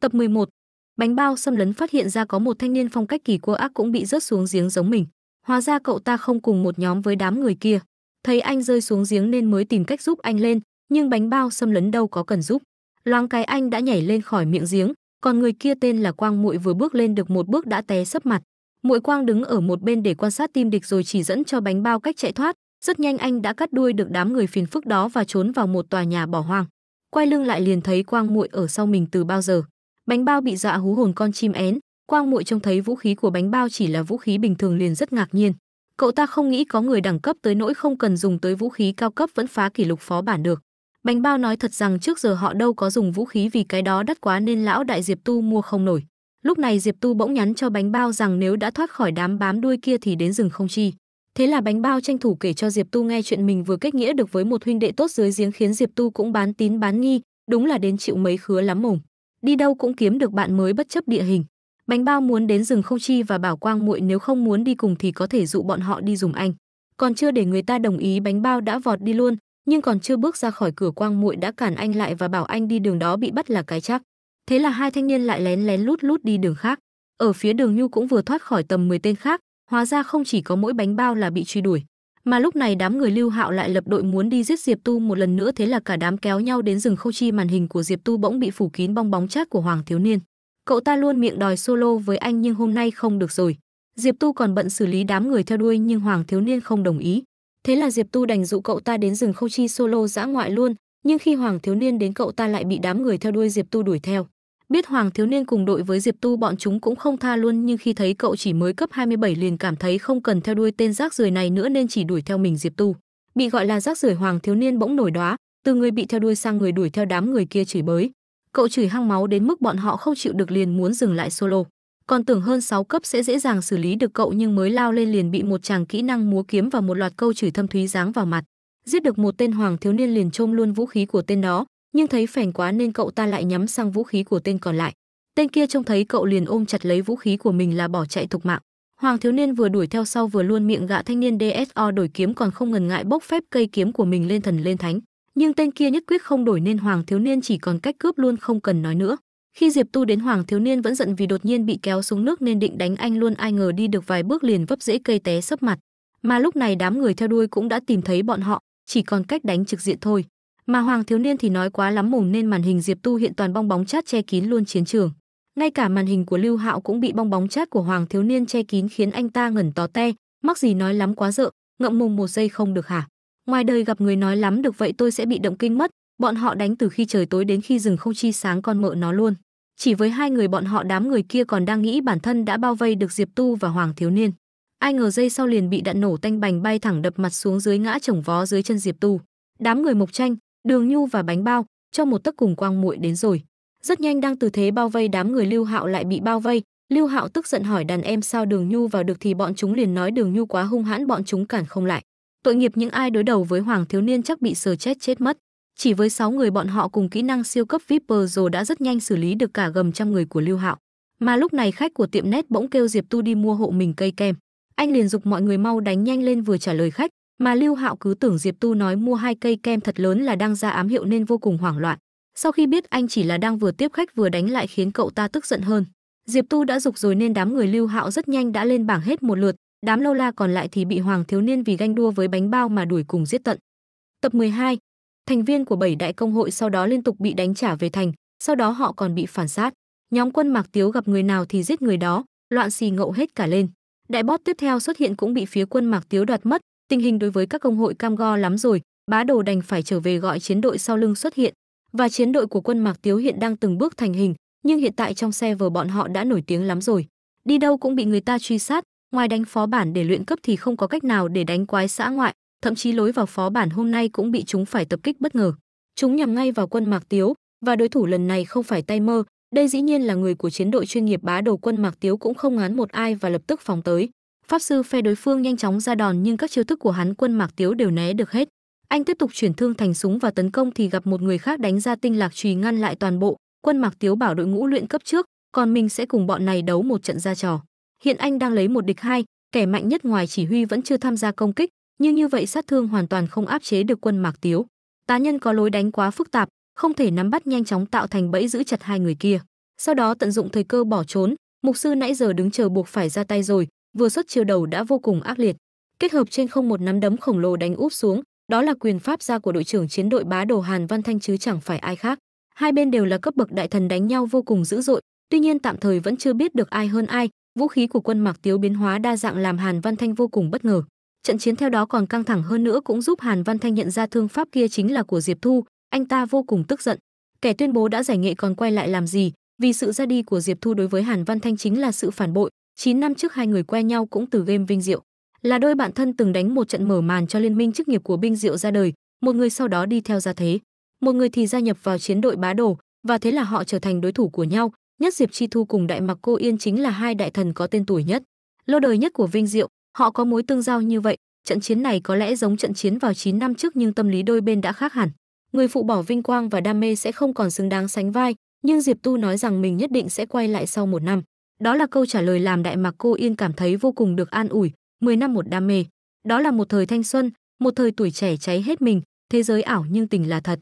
Tập 11, Bánh bao xâm lấn phát hiện ra có một thanh niên phong cách kỳ cua ác cũng bị rớt xuống giếng giống mình. Hóa ra cậu ta không cùng một nhóm với đám người kia. Thấy anh rơi xuống giếng nên mới tìm cách giúp anh lên, nhưng bánh bao xâm lấn đâu có cần giúp. Loáng cái anh đã nhảy lên khỏi miệng giếng, còn người kia tên là Quang Muội vừa bước lên được một bước đã té sấp mặt. Muội Quang đứng ở một bên để quan sát tim địch rồi chỉ dẫn cho bánh bao cách chạy thoát, rất nhanh anh đã cắt đuôi được đám người phiền phức đó và trốn vào một tòa nhà bỏ hoang. Quay lưng lại liền thấy Quang Muội ở sau mình từ bao giờ. Bánh bao bị dọa hú hồn con chim én, Quang Muội trông thấy vũ khí của bánh bao chỉ là vũ khí bình thường liền rất ngạc nhiên. Cậu ta không nghĩ có người đẳng cấp tới nỗi không cần dùng tới vũ khí cao cấp vẫn phá kỷ lục phó bản được. Bánh bao nói thật rằng trước giờ họ đâu có dùng vũ khí vì cái đó đắt quá nên lão đại Diệp Tu mua không nổi. Lúc này Diệp Tu bỗng nhắn cho bánh bao rằng nếu đã thoát khỏi đám bám đuôi kia thì đến rừng không chi. Thế là bánh bao tranh thủ kể cho Diệp Tu nghe chuyện mình vừa kết nghĩa được với một huynh đệ tốt dưới giếng khiến Diệp Tu cũng bán tín bán nghi, đúng là đến chịu mấy khứa lắm mồm đi đâu cũng kiếm được bạn mới bất chấp địa hình. Bánh bao muốn đến rừng không chi và bảo quang muội nếu không muốn đi cùng thì có thể dụ bọn họ đi dùng anh. Còn chưa để người ta đồng ý bánh bao đã vọt đi luôn, nhưng còn chưa bước ra khỏi cửa quang muội đã cản anh lại và bảo anh đi đường đó bị bắt là cái chắc. Thế là hai thanh niên lại lén lén lút lút đi đường khác. Ở phía đường Nhu cũng vừa thoát khỏi tầm 10 tên khác, hóa ra không chỉ có mỗi bánh bao là bị truy đuổi. Mà lúc này đám người Lưu Hạo lại lập đội muốn đi giết Diệp Tu một lần nữa thế là cả đám kéo nhau đến rừng khâu chi màn hình của Diệp Tu bỗng bị phủ kín bong bóng chát của Hoàng Thiếu Niên. Cậu ta luôn miệng đòi solo với anh nhưng hôm nay không được rồi. Diệp Tu còn bận xử lý đám người theo đuôi nhưng Hoàng Thiếu Niên không đồng ý. Thế là Diệp Tu đành dụ cậu ta đến rừng khâu chi solo dã ngoại luôn, nhưng khi Hoàng Thiếu Niên đến cậu ta lại bị đám người theo đuôi Diệp Tu đuổi theo. Biết Hoàng Thiếu Niên cùng đội với Diệp Tu bọn chúng cũng không tha luôn nhưng khi thấy cậu chỉ mới cấp 27 liền cảm thấy không cần theo đuôi tên rác rưởi này nữa nên chỉ đuổi theo mình Diệp Tu. Bị gọi là rác rưởi Hoàng Thiếu Niên bỗng nổi đóa, từ người bị theo đuôi sang người đuổi theo đám người kia chửi bới. Cậu chửi hăng máu đến mức bọn họ không chịu được liền muốn dừng lại solo. Còn tưởng hơn 6 cấp sẽ dễ dàng xử lý được cậu nhưng mới lao lên liền bị một chàng kỹ năng múa kiếm và một loạt câu chửi thâm thúy giáng vào mặt. Giết được một tên Hoàng Thiếu Niên liền chôm luôn vũ khí của tên đó, nhưng thấy phèn quá nên cậu ta lại nhắm sang vũ khí của tên còn lại. Tên kia trông thấy cậu liền ôm chặt lấy vũ khí của mình là bỏ chạy thục mạng. Hoàng thiếu niên vừa đuổi theo sau vừa luôn miệng gạ thanh niên DSO đổi kiếm còn không ngần ngại bốc phép cây kiếm của mình lên thần lên thánh, nhưng tên kia nhất quyết không đổi nên Hoàng thiếu niên chỉ còn cách cướp luôn không cần nói nữa. Khi Diệp Tu đến Hoàng thiếu niên vẫn giận vì đột nhiên bị kéo xuống nước nên định đánh anh luôn ai ngờ đi được vài bước liền vấp rễ cây té sấp mặt. Mà lúc này đám người theo đuôi cũng đã tìm thấy bọn họ, chỉ còn cách đánh trực diện thôi. Mà Hoàng Thiếu Niên thì nói quá lắm mồm nên màn hình Diệp Tu hiện toàn bong bóng chát che kín luôn chiến trường. Ngay cả màn hình của Lưu Hạo cũng bị bong bóng chát của Hoàng Thiếu Niên che kín khiến anh ta ngẩn tó te, mắc gì nói lắm quá dợ, ngậm mồm một giây không được hả? Ngoài đời gặp người nói lắm được vậy tôi sẽ bị động kinh mất, bọn họ đánh từ khi trời tối đến khi rừng không chi sáng con mợ nó luôn. Chỉ với hai người bọn họ đám người kia còn đang nghĩ bản thân đã bao vây được Diệp Tu và Hoàng Thiếu Niên. Ai ngờ giây sau liền bị đạn nổ tanh bành bay thẳng đập mặt xuống dưới ngã chồng vó dưới chân Diệp Tu. Đám người Mộc Tranh, đường nhu và bánh bao cho một tấc cùng quang muội đến rồi rất nhanh đang từ thế bao vây đám người lưu hạo lại bị bao vây lưu hạo tức giận hỏi đàn em sao đường nhu vào được thì bọn chúng liền nói đường nhu quá hung hãn bọn chúng cản không lại tội nghiệp những ai đối đầu với hoàng thiếu niên chắc bị sờ chết chết mất chỉ với 6 người bọn họ cùng kỹ năng siêu cấp viper rồi đã rất nhanh xử lý được cả gầm trăm người của lưu hạo mà lúc này khách của tiệm nét bỗng kêu diệp tu đi mua hộ mình cây kem anh liền dục mọi người mau đánh nhanh lên vừa trả lời khách mà Lưu Hạo cứ tưởng Diệp Tu nói mua hai cây kem thật lớn là đang ra ám hiệu nên vô cùng hoảng loạn. Sau khi biết anh chỉ là đang vừa tiếp khách vừa đánh lại khiến cậu ta tức giận hơn. Diệp Tu đã dục rồi nên đám người Lưu Hạo rất nhanh đã lên bảng hết một lượt, đám lâu la còn lại thì bị Hoàng Thiếu Niên vì ganh đua với bánh bao mà đuổi cùng giết tận. Tập 12. Thành viên của bảy đại công hội sau đó liên tục bị đánh trả về thành, sau đó họ còn bị phản sát. Nhóm quân Mạc Tiếu gặp người nào thì giết người đó, loạn xì ngậu hết cả lên. Đại bót tiếp theo xuất hiện cũng bị phía quân Mạc Tiếu đoạt mất, Tình hình đối với các công hội cam go lắm rồi, bá đồ đành phải trở về gọi chiến đội sau lưng xuất hiện và chiến đội của quân Mạc Tiếu hiện đang từng bước thành hình, nhưng hiện tại trong xe vừa bọn họ đã nổi tiếng lắm rồi. Đi đâu cũng bị người ta truy sát, ngoài đánh phó bản để luyện cấp thì không có cách nào để đánh quái xã ngoại, thậm chí lối vào phó bản hôm nay cũng bị chúng phải tập kích bất ngờ. Chúng nhằm ngay vào quân Mạc Tiếu và đối thủ lần này không phải tay mơ, đây dĩ nhiên là người của chiến đội chuyên nghiệp bá đồ quân Mạc Tiếu cũng không ngán một ai và lập tức phóng tới. Pháp sư phe đối phương nhanh chóng ra đòn nhưng các chiêu thức của hắn quân Mạc Tiếu đều né được hết. Anh tiếp tục chuyển thương thành súng và tấn công thì gặp một người khác đánh ra tinh lạc chùy ngăn lại toàn bộ, quân Mạc Tiếu bảo đội ngũ luyện cấp trước, còn mình sẽ cùng bọn này đấu một trận ra trò. Hiện anh đang lấy một địch hai, kẻ mạnh nhất ngoài chỉ huy vẫn chưa tham gia công kích, nhưng như vậy sát thương hoàn toàn không áp chế được quân Mạc Tiếu. Tá nhân có lối đánh quá phức tạp, không thể nắm bắt nhanh chóng tạo thành bẫy giữ chặt hai người kia. Sau đó tận dụng thời cơ bỏ trốn, mục sư nãy giờ đứng chờ buộc phải ra tay rồi, vừa xuất chiêu đầu đã vô cùng ác liệt. Kết hợp trên không một nắm đấm khổng lồ đánh úp xuống, đó là quyền pháp gia của đội trưởng chiến đội bá đồ Hàn Văn Thanh chứ chẳng phải ai khác. Hai bên đều là cấp bậc đại thần đánh nhau vô cùng dữ dội, tuy nhiên tạm thời vẫn chưa biết được ai hơn ai, vũ khí của quân Mạc Tiếu biến hóa đa dạng làm Hàn Văn Thanh vô cùng bất ngờ. Trận chiến theo đó còn căng thẳng hơn nữa cũng giúp Hàn Văn Thanh nhận ra thương pháp kia chính là của Diệp Thu, anh ta vô cùng tức giận. Kẻ tuyên bố đã giải nghệ còn quay lại làm gì, vì sự ra đi của Diệp Thu đối với Hàn Văn Thanh chính là sự phản bội, 9 năm trước hai người quen nhau cũng từ game Vinh Diệu, là đôi bạn thân từng đánh một trận mở màn cho liên minh chức nghiệp của Vinh Diệu ra đời, một người sau đó đi theo gia thế, một người thì gia nhập vào chiến đội bá đồ, và thế là họ trở thành đối thủ của nhau, nhất Diệp Chi Thu cùng Đại Mặc Cô Yên chính là hai đại thần có tên tuổi nhất, lâu đời nhất của Vinh Diệu, họ có mối tương giao như vậy, trận chiến này có lẽ giống trận chiến vào 9 năm trước nhưng tâm lý đôi bên đã khác hẳn. Người phụ bỏ vinh quang và đam mê sẽ không còn xứng đáng sánh vai, nhưng Diệp Tu nói rằng mình nhất định sẽ quay lại sau một năm. Đó là câu trả lời làm Đại Mạc Cô Yên cảm thấy vô cùng được an ủi, 10 năm một đam mê. Đó là một thời thanh xuân, một thời tuổi trẻ cháy hết mình, thế giới ảo nhưng tình là thật.